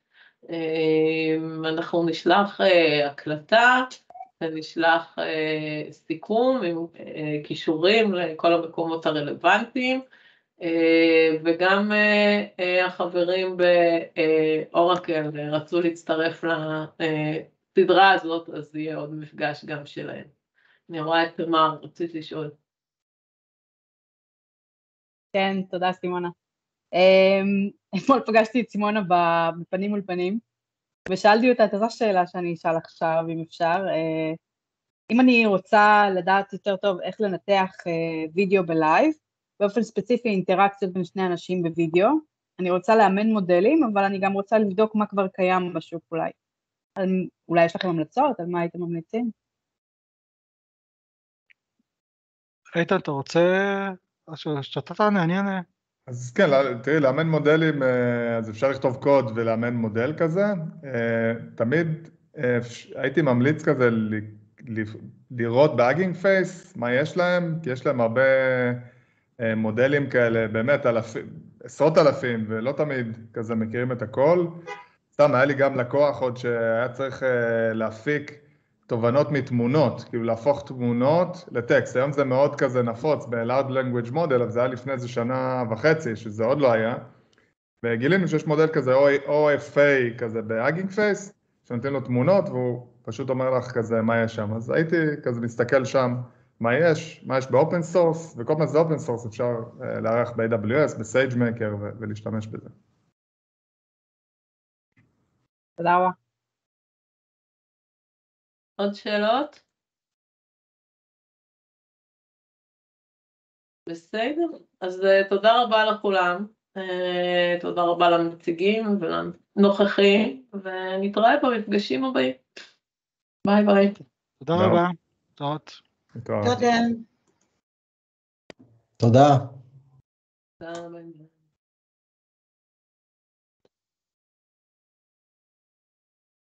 אמ, אנחנו נשלח אה, הקלטה ונשלח אה, סיכום עם כישורים אה, לכל המקומות הרלוונטיים. וגם החברים באורקל רצו להצטרף לסדרה הזאת, אז יהיה עוד מפגש גם שלהם. אני רואה את תמר, רצית לשאול. כן, תודה סימונה. אמ, אתמול פגשתי את סימונה בפנים מול פנים, ושאלתי אותה את איזו שאלה שאני אשאל עכשיו, אם אפשר. אה, אם אני רוצה לדעת יותר טוב איך לנתח אה, וידאו בלייב, באופן ספציפי אינטראקציות בין שני אנשים בוידאו, אני רוצה לאמן מודלים, אבל אני גם רוצה לבדוק מה כבר קיים בשוק אולי. אולי יש לכם המלצות? על מה הייתם ממליצים? איתן, אתה רוצה שאתה תענה, אני אענה. אז כן, תראי, לאמן מודלים, אה, אז אפשר לכתוב קוד ולאמן מודל כזה. אה, תמיד אה, הייתי ממליץ כזה לראות באגינג פייס מה יש להם, כי יש להם הרבה מודלים כאלה, באמת אלפים, עשרות אלפים, ולא תמיד כזה מכירים את הכל. סתם, היה לי גם לקוח עוד שהיה צריך להפיק תובנות מתמונות, כאילו להפוך תמונות לטקסט. היום זה מאוד כזה נפוץ ב-Large Language Model, אבל זה היה לפני איזה שנה וחצי, שזה עוד לא היה. וגילינו שיש מודל כזה OFA כזה בהאגינג פייס, שנותן לו תמונות והוא פשוט אומר לך כזה מה יש שם. אז הייתי כזה מסתכל שם מה יש, מה יש באופן סורס, וכל פעם זה אופן סורס אפשר אה, לארח ב-AWS, בסייג'מקר ולהשתמש בזה. תודה רבה. עוד שאלות? בסדר, אז uh, תודה רבה לכולם, uh, תודה רבה למציגים ולנוכחים, ונתראה במפגשים הבאים. ביי ביי. תודה רבה. תודה. תודה. תודה.